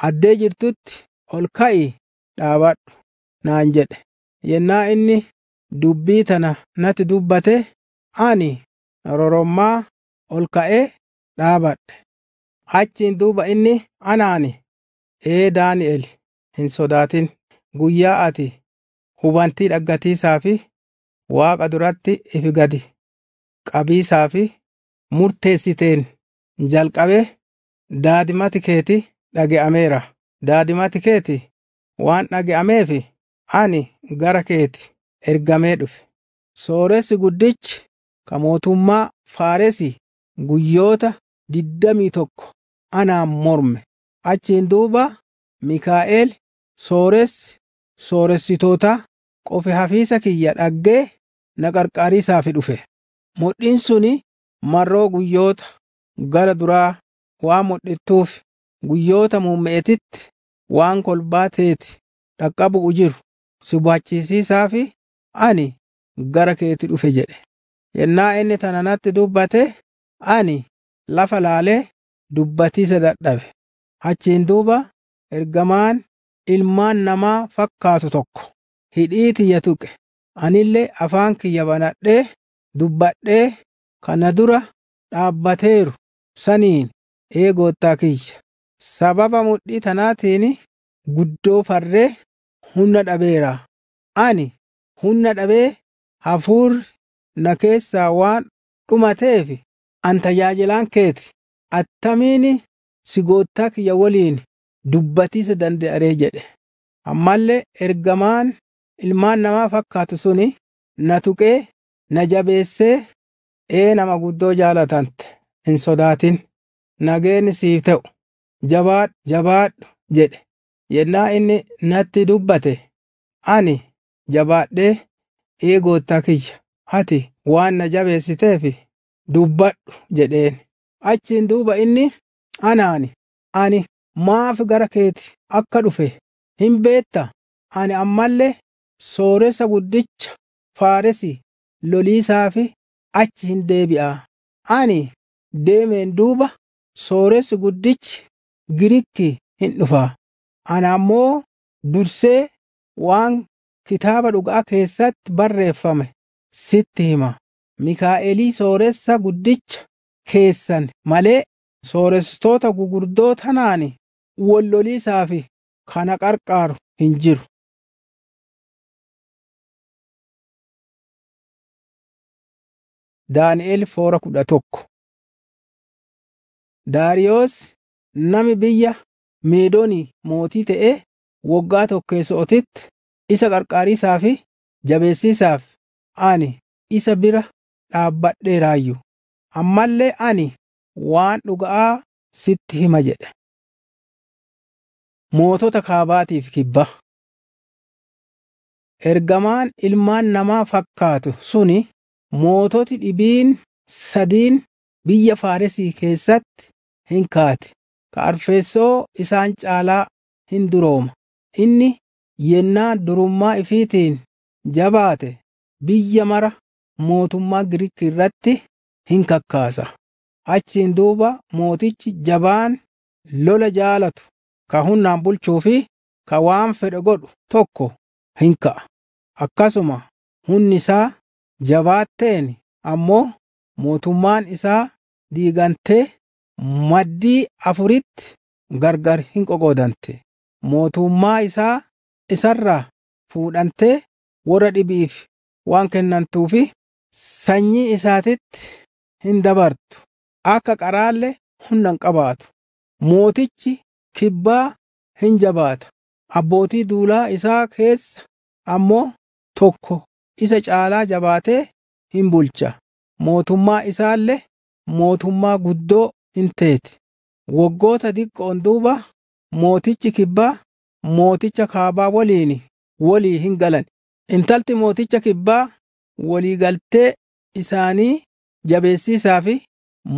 Addee jirtutti ol ka'ii dhaabadhu naan jedhe yennaa inni dubbii tana nati dubbate ani rorommaa ol ka'ee dhaabadhe. Achiin duuba inni anaani “Ee daani'eli hin sodaatin. guyyaa ati hubantii dhaggatiisaa fi Waaqa duratti ifi gadi qabiisaa fi murteessiteen jalqabee daadimati keeti dhage'ameera. Daadimati keeti waan fi ani gara keeti ergamee dhufe. Sooressi guddichi kamootummaa Faaresi guyyoota digdamii tokko anaan morme. Achiin duuba Miikaa'el sooressi sooressitoota qofe hafiisa kiyya dhaggee na qarqaariisaa fi dhufe. Modhiin suni marroo guyyoota gara duraa waa modhettuuf guyyoota muummeetitti waan kolbaa ti dhaqqabu'u jiru si bohachiisiisaafi ani gara keeti dhufe jedhe. Yennaa inni tana natti dubbate ani lafa laalee dubbatiisa dadhabe. Hachiin duuba ergamaan ilmaan namaa fakkaatu tokko hidhiitii ya tuqe anillee afaan kiyya banadhee dubbadhee kana dura dhaabbateeru saniin ee goottaa kiyya sababa mudhii tanaatiin guddoo farree humna dhabeera ani humna dhabee hafuur na keessaa waan dhumateef an tajaajilaan keeti attamiin si goottaa kiyya waliin dubbatiisa danda'aree jedhe. Ammallee ergamaan ilmaan namaa fakkaatu suni na tuqee na jabeessee ee nama guddoo jaalatante hin sodaatin nageen siif ta'u jabaadhu jabaadhu jedhe yennaa inni natti dubbate ani jabaadhee ee goottaa kiyya ati waan na jabeessiteef dubbadhu jedheen achiin duuba inni anaani ani maaf gara keeti akka dhufe hin beetta? Ani ammallee sooressa guddicha Faaresi loliisaafi achi hin deebi'a Ani deemeen duuba sooressi guddichi Giriikii hin dhufaa. ani ammoo dursee waan kitaaba dhugaa keessatti barreeffame sitti hima. Miikaa'elii sooressa guddicha keessan malee sooressitoota gugurdoo tanaan wallolii isaafi hin jiru. Daani'el foora kudha tokko. Daariyoos nami biyya Meedonii mootii ta'e waggaa tokko otitti isa qarqaariisaa fi jabeessiisaaf ani isa bira dhaabbadheeraayyuu. Ammallee ani waan dhuga'aa sitti hima jedhe. mootota kaabaatiif kibba. Ergamaan ilmaan namaa fakkaatu suni moototi dhibiin sadiin biyya faarisii keessatti hin kaati. Ka isaan caalaa hin durooma. Inni yennaa durummaa ifiitiin jabaate biyya mara mootummaa Giriik irratti hin kakkaasa. Achiin duuba mootichi jabaan lola jaalatu ka humnaan bulchuu fi ka waan fedhe godhu tokko hin ka'a. Akkasuma humni isaa jabaatteen ammoo mootummaan isaa diigantee maddii afuritti gargar hin qoqoodante Mootummaa isaa isarraa fuudhantee warra dhibiif waan kennantuufi sanyii isaatitti hin dabartu. Akka qaraalle humna hin qabaatu. Mootichi kibbaa hin jabaata. Abbootii duulaa isaa keessa ammoo tokko isa caalaa jabaatee hin bulcha. Mootummaa isaallee mootummaa guddoo hin teeti. Waggoota xiqqoon duuba mootichi kibbaa mooticha kaabaa waliin walii hin galan. Intalti mooticha kibbaa walii galtee isaanii jabeessiisaa fi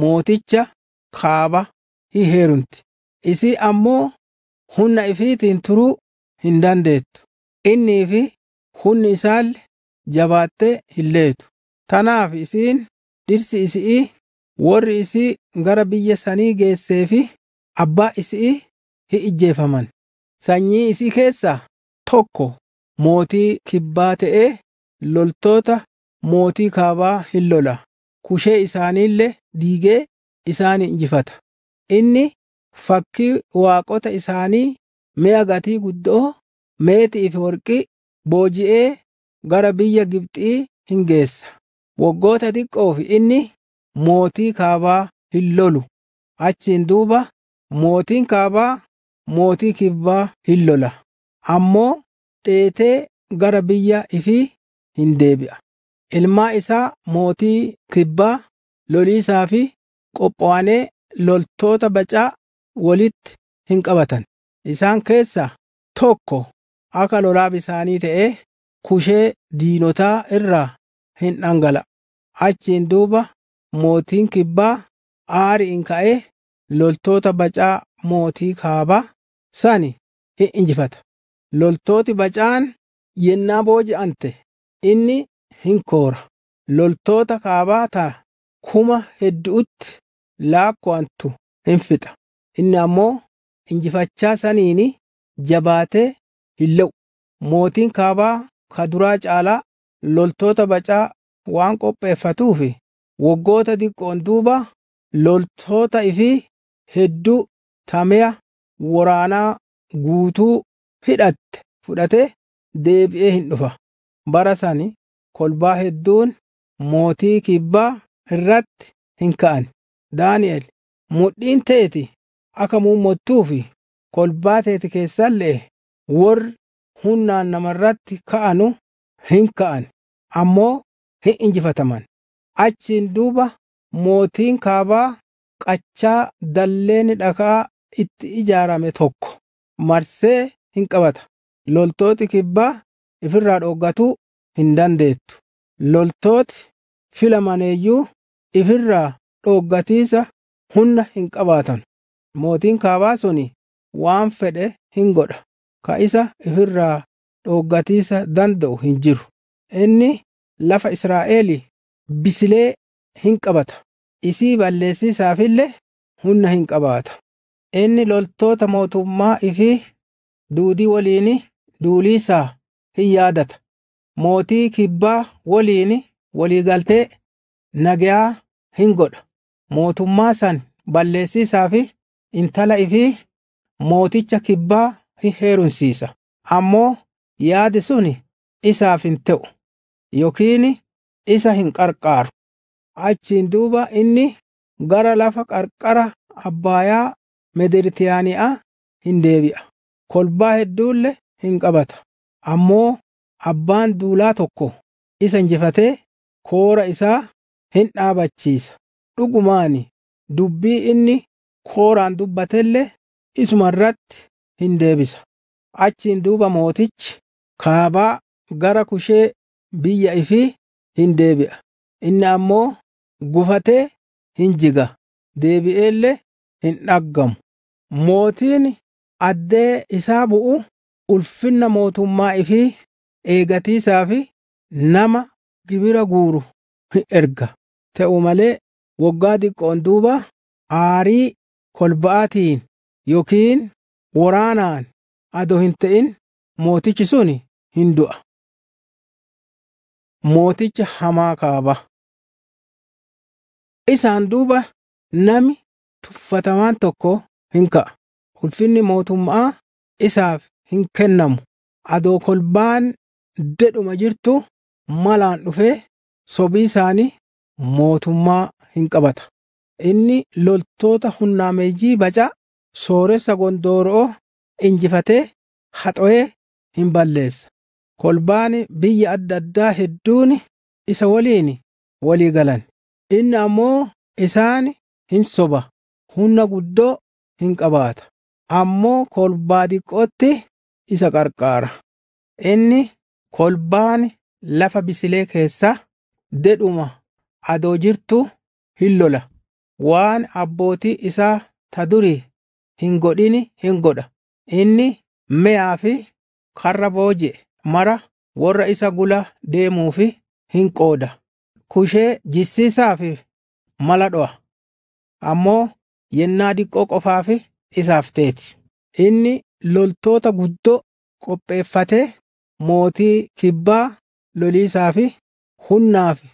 mooticha kaaba hin heerumti. isii ammoo humna ifiitiin turuu hin dandeettu. Innii fi humni isaallee jabaattee hin leetu. Tanaaf isiin dhirsi isii warri isii gara biyya sanii geessee fi abbaa isii hin ijjeefaman Sanyii isii keessaa tokko mootii Kibbaa ta'ee loltoota mootii Kaabaa hin lola. Kushee isaaniillee diigee isaan injifata. Inni fakkii waaqota isaanii mi'a gatii guddoo meetii fi warqii booji'ee gara biyya Gibxii hin geessa. Waggoota xiqqoof inni mootii Kaabaa hin lolu. Achiin duuba mootiin Kaabaa mootii Kibbaa hin lola. Ammoo dheetee gara biyya ifii hin deebi'a. Ilmaa isaa mootii Kibbaa loliisaa fi qophoanee loltoota baca walitti hin qabatan. Isaan keessaa tokko akka lolaaf isaanii ta'ee kushee diinotaa irraa hin dhangala. Achiin duuba mootiin kibbaa hin ka'ee loltoota bacaa mootii kaabaa sani hin injifata. Loltooti bacaan yennaa booji'ante inni hin koora. Loltoota kaabaa ta kuma hedduutti laakko'antu hin fixa. inni ammoo injifachaa saniin jabaatee hin la'u. Mootiin kaabaa kaduraa caalaa loltoota bacaa waan fi waggoota diqqoon duuba loltoota ifi hedduu tameya waraanaa guutuu hidhatte fudhatee deebi'ee hin dhufa. Bara san kolbaa hedduun mootii kibbaa irratti hin ka'an. Daani'el mudhiin teeti akka muummattuu fi kolbaa teete keessallee warri humnaan namarratti ka'anu hin ka'an ammoo hin injifataman. Achiin duuba mootiin kaabaa qachaa dalleen dhakaa itti ijaarame tokko marsee hin qabata. Loltooti kibbaa ifirraa dhoogatuu hin dandeettu. Loltooti filamaneeyyuu ifirraa dhoogatiisa hunna hin qabaatanu mootiin kaabaa suni waan fedhe hin godha ka isa ifirraa dhooggatiisa danda'u hin jiru inni lafa israa'eli bisilee hin qabata isii balleessii balleessiisaafillee humna hin qabaata inni loltoota mootummaa ifi duudii duulii duuliisaa hin yaadata mootii kibbaa waliin waliigaltee nagayaa hin godha mootummaa san balleessii isaafi intala ifii mooticha kibbaa hin heerumsiisa. Ammoo yaadi suni isaaf hin ta'u yookiin isa hin qarqaaru. Achiin duuba inni gara lafa qarqara abbaayaa Mediritaaniyaa hin deebi'a. Kolbaa hedduulle hin qabata. Ammoo abbaan duulaa tokko isa jifate koora isaa hin dhaabachiisa. Dhugumaan dubbii inni kooraan dubbatelle isuma irratti hin deebisa. Achiin duuba mootichi kaabaa gara kushee biyya ifii hin deebi'a. Inni ammoo gufatee hin jiga. Deebi'eellee hin dhaggamu. Mootiin addee isaa bu'u ulfina mootummaa ifii eegatiisaafi nama gibira guuru erga. Ta'u malee waggaa diqqoon duuba aarii tiin yookiin waraanaan adoo hin ta'in mootichi sun hin du'a. Mooticha hamaa kaaba. Isaan duuba nami tuffatamaan tokko hin ka'a. Ulfinni mootummaa isaaf hin kennamu. Adoo kolbaan dedhuma jirtu malaan dhufee sobii isaanii mootummaa hin qabata. Inni loltoota Hunnaameejii Baca sooressa Gondooro'oo injifatee haxo'ee hin balleessa. Kolbaan biyya adda addaa hedduun isa waliin walii galan. Inni ammoo isaan hin soba; humna guddoo hin qabaata. Ammoo kolbaa xiqqootti isa qarqaara. Inni kolbaan lafa bisilee keessa dedhuma adoo jirtu hin lola. waan abbootii isaa ta durii hin godhini hin godha. Inni me'aa fi karra booji'e mara warra isa gula deemuufi hin qooda. Kushee fi mala dho'a. Ammoo yennaa diqqoo fi isaaf teeti. Inni loltoota guddoo qopheeffatee mootii kibbaa loliisaa fi fi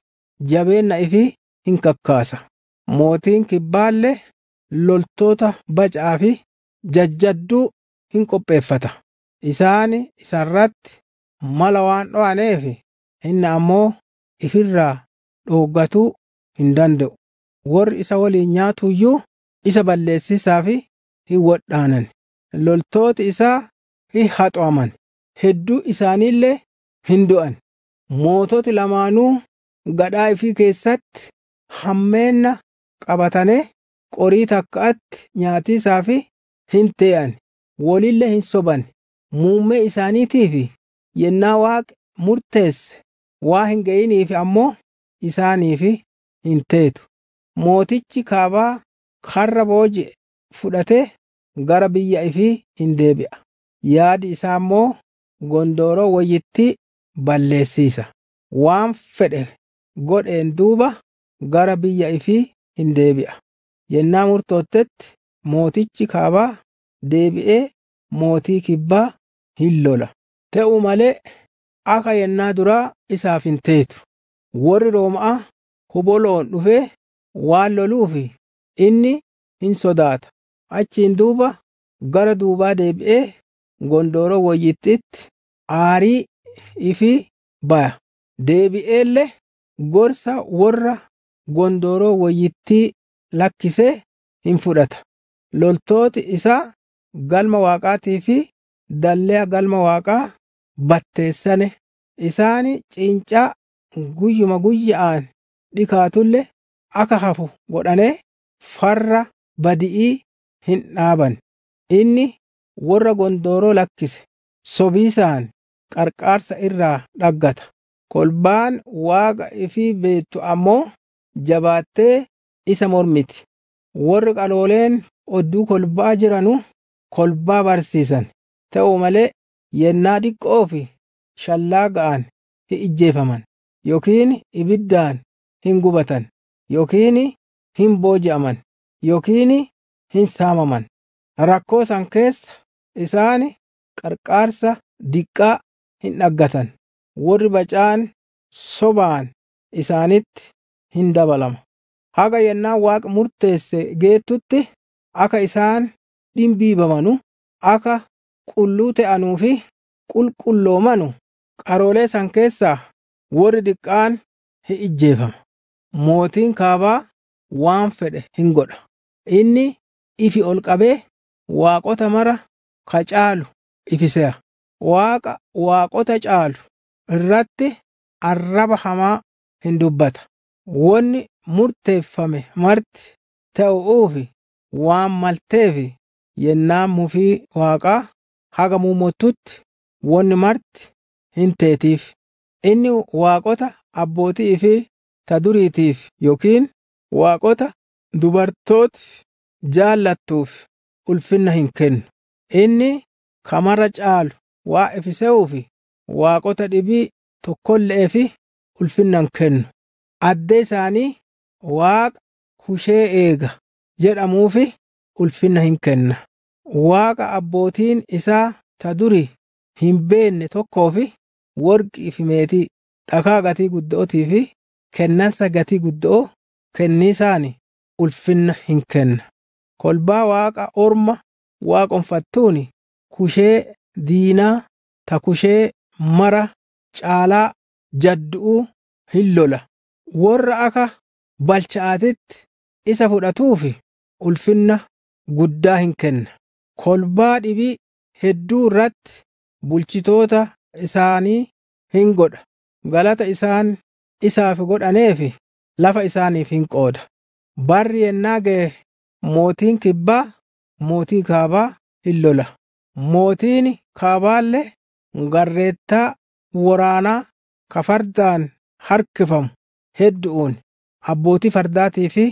jabeenna ifii hin kakkaasa. Mootiin Kibbaallee loltoota bacaa fi jajjadduu hin qopheeffata. Isaan isarratti mala waan dhowaaneef inni ammoo ifirraa dhooggatuu hin danda'u. Warri isa waliin nyaatuu iyyuu isa balleessisaaf hin wadhaanan Loltooti isaa hin haxooman; hedduu isaaniillee hin du'an. Moototi lamaanuu gadhaa ifii keeysatti hammeenna qabatanii qorii takkaatti nyaatii isaa fi hin ta'an walillee hin soban muummee isaaniitiif yennaa waaqa murteesse waa hin ga'iniif ammoo isaaniif hin teetu. Mootichi kaabaa karra booji fudhatee gara biyya ifii hin deebi'a. Yaadi isaa immoo gondooro wayyittii balleessiisa. Waan fedhe godheen duuba gara biyya ifii hin deebi'a yennaa murtoottetti mootichi kaabaa deebi'ee mootii kibbaa hin lola ta'u malee aka yennaa duraa isaaf hin teetu. Warri Roomaa huboloon dhufee waan loluufi inni hin sodaata. Achiin duuba gara duubaa deebi'ee gondooro wayyixxiitti aarii ifi baya. Deebi'eelle gorsa warra Gondooroo wayyittii lakkisee hin fudhata. Loltooti isaa galma Waaqaatii fi galma Waaqaa batteessane. Isaan Ceencaa guyyuma guyyaan dhikaatulle akka hafu godhanee farra badi'ii hin dhaaban. Inni warra Gondooroo lakkise sobiisaan qarqarsa irraa dhaggata. Kolbaan Waaqa ifii beektu ammoo jabaattee isa mormiti. Warri qalooleen odduu kolbaa jiranu kolbaa barsiisan. Ta'u malee yennaa xiqqoo fi shallaa ga'an hin ijjeefaman yookiin ibiddaan hin gubatan yookiin hin booji'aman yookiin hin saamaman. Rakkoo san keessa isaan qarqaarsa diqqaa hin dhaggatan. Warri bacaan sobaan isaanitti hin dabalama. Haga yennaan waaqa murteesse geettutti akka isaan dhimbiibamanu bamanu, akka qulluu ta'anuu fi qulqulloomanu qaroolee san keessaa warri dhiqqaan hin ijjeefama. Mootiin kaabaa waan fedhe hin godha. Inni ifi ol qabee waaqota mara ka caalu ifiseera. Waaqa waaqota caalu irratti arraba hamaa hin dubbata. wanni murteeffame marti ta'uufi waan malteef yennaan mufii waaqaa haga muummattutti wanni marti hinteetiif inni waaqota abbootii fi ta tiif yookiin waaqota dubartooti jaallattuuf ulfinna hin kennu. Inni kamara caalu waa fi waaqota dhibii tokkolleefi ulfinna hin kennu. Addee isaanii Waaqa kushee eega jedhamuufi ulfina hin kenna. Waaqa abbootiin isaa ta durii hin beekne tokkoofi worqii fi meetii, dhakaa gatii guddootii kennansa gatii guddoo kenniisaan ulfina hin kenna. Kolbaa waaqa orma waaqonfattuun kushee diinaa ta kushee mara caalaa jadduu hin lola. warra akka balcha'aatitti isa fudhatuuf ulfinna guddaa hin kenna. Kolbaa dhibii hedduu irratti bulchitoota isaanii hin godha. Galata isaan isaaf godhaneef lafa isaaniif hin qooda. Barri yennaa ga'e mootiin kibbaa mootii kaabaa hin lola. Mootiin kaabaallee garreettaa waraanaa kafardaan harkifamu hedduun abbootii fardaatii fi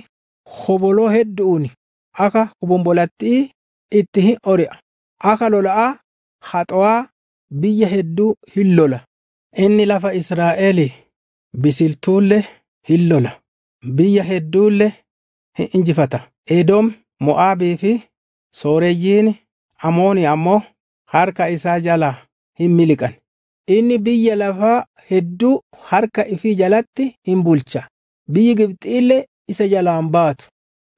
hoboloo hedduun akka hubombolattii itti hin ori'a. Akka lolaa haxo'aa biyya hedduu hin lola. Inni lafa israa'eeli bisiltuulle hin lola. Biyya hedduulle hin injifata. Edoom, Mo'aabii fi sooreyyiin Amoonii ammoo harka isaa jalaa hin miliqan. Inni biyya lafaa hedduu harka ifii jalatti hin bulcha. Biyyi Gibxi illee isa jalaan baatu.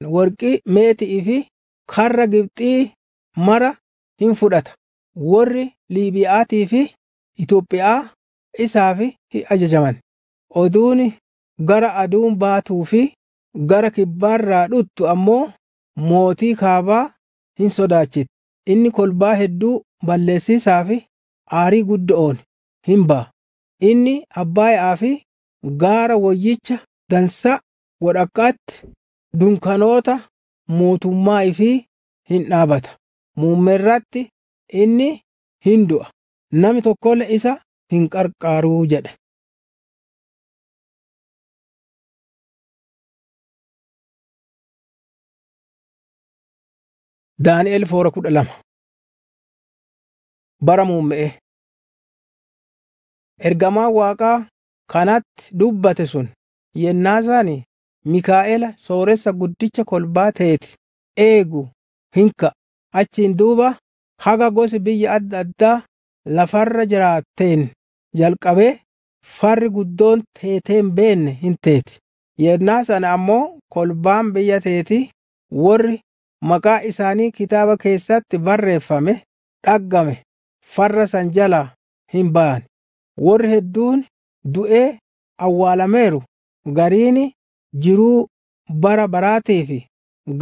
Warqii, meetii fi karra Gibxii mara hin fudhata. Warri Liibiyaatii fi Itoophiyaa isaaf hin ajajaman. Oduun gara aduun baatuu fi gara kibbaarraa dhuttu ammoo mootii kaabaa hin sodaachitu. Inni kolbaa hedduu balleessiisaa fi aarii guddaa oon hin ba'a. Inni Abbaayaa fi gaara wayyicha dansaa walakkaatti dunkaanota mootummaa fi hin dhaabata. Muummeerratti inni hin du'a. Namni tokkollee isa hin qarqaaruu jedhe. bara muumme'e. ergamaan Waaqaa kanatti dubbate sun yennaasaan Mikaa'ela sooressa guddicha kolbaa ta'eeti. Eegu hin ka'a. achiin duuba haga gosi biyya adda addaa lafarra jiraateen jalqabee farri guddoon teeteen beenne hin teeti. Yennaa sana ammoo kolbaan biyya teetii warri maqaa isaanii kitaaba keessatti barreeffame dhaggame farra san jalaa hin ba'an. warri hedduun du'ee awwaalameeru gariin jiruu bara baraatiif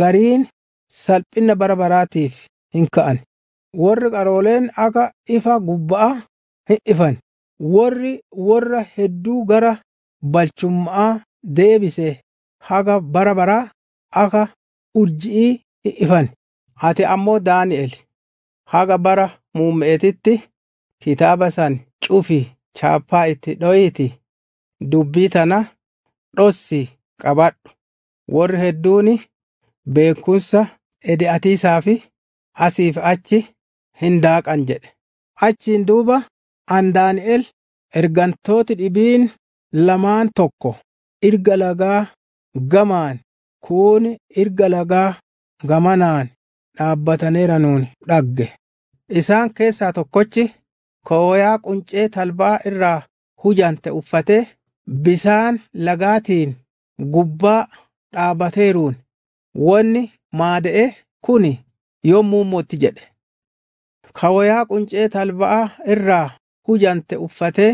gariin salphina bara baraatiif hin ka'an warri qarooleen akka ifa gubba'a hin ifan warri warra hedduu gara balchummaa deebise haga bara baraa akka urji'ii hin ifan ati ammoo daani'el haga bara muumeetitti kitaaba san cufi chaappaa itti dho'iiti dubbii tana dhossi qabadhu. Warri hedduun beekumsa Atiisaa fi asiif achi hin daaqan jedhe. Achiin duuba andaani'el Daani'el ergantooti dhibiin lamaan tokko irga lagaa gamaan kuun irga lagaa gamanaan dhaabbataniira nuun dhagge. Isaan keessaa tokkochi kawoyaa quncee talbaa irraa hujante uffate bisaan lagaatiin gubbaa dhaabateeruun wanni maada'e kuni yommuu mootti jedhe. Kawoyaa quncee talbaa irraa hujante uffate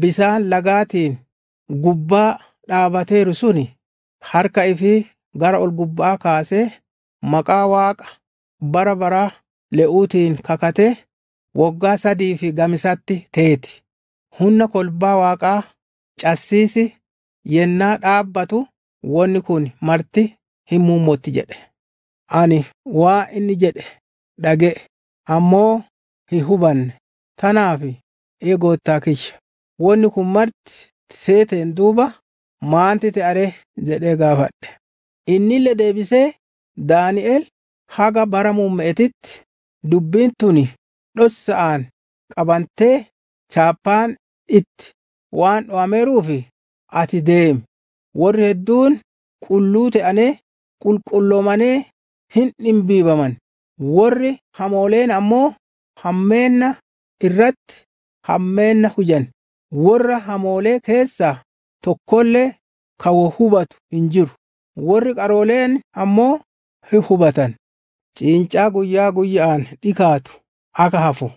bisaan lagaatiin gubbaa dhaabateeru suni harka ifii gara ol gubbaa kaasee maqaa waaqa bara baraa le'uutiin kakate Woggaa sadii fi gamisatti teeti. Humna kolbaa waaqaa cassiisi yennaa dhaabbatu wanni kun marti hin muummotti jedhe. Ani waa inni jedhe dhage'e. ammoo hin hubanne. Tanaaf ee goottaa kiyya wonni kun marti teeteen duuba maantite are jedhee gaafadhe. Inni deebisee Daani'el haga bara muummeetitti dubbiin tun dhossa'aan qabantee chaappaan itti waan dho'ameeruuf ati deemi. Warri hedduun qulluu ta'anii qulqulloomanii hin dhimbiibaman; warri hamooleen ammoo hammeenna irratti hammeenna hujan. worra hamoolee keessaa tokkollee kawo hubatu hin jiru; warri qarooleen ammoo hin hubatan. Ciincaa guyyaa guyyaan dhikaatu Aka hafu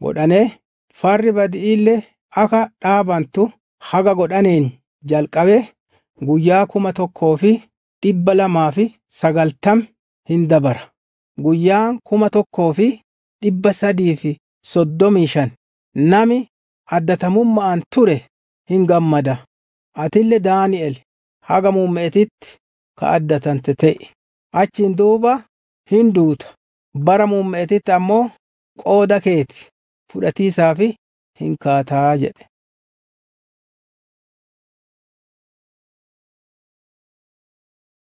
godhanee farri badi'ille akka dhaabantu haga godhaneen jalqabee guyyaa kuma tokkoo fi dhibba lamaa fi sagaltam hin dabara. Guyyaan kuma tokkoo fi dhibba sadii fi soddomii shan nami addatamummaan ture hin gammada. Atille Daani'el haga muummeetitti ka addatante te'i. Achiin duuba hin duuta. Bara muummeetitti ammoo qooda keeti fi hin kaataa jedhe.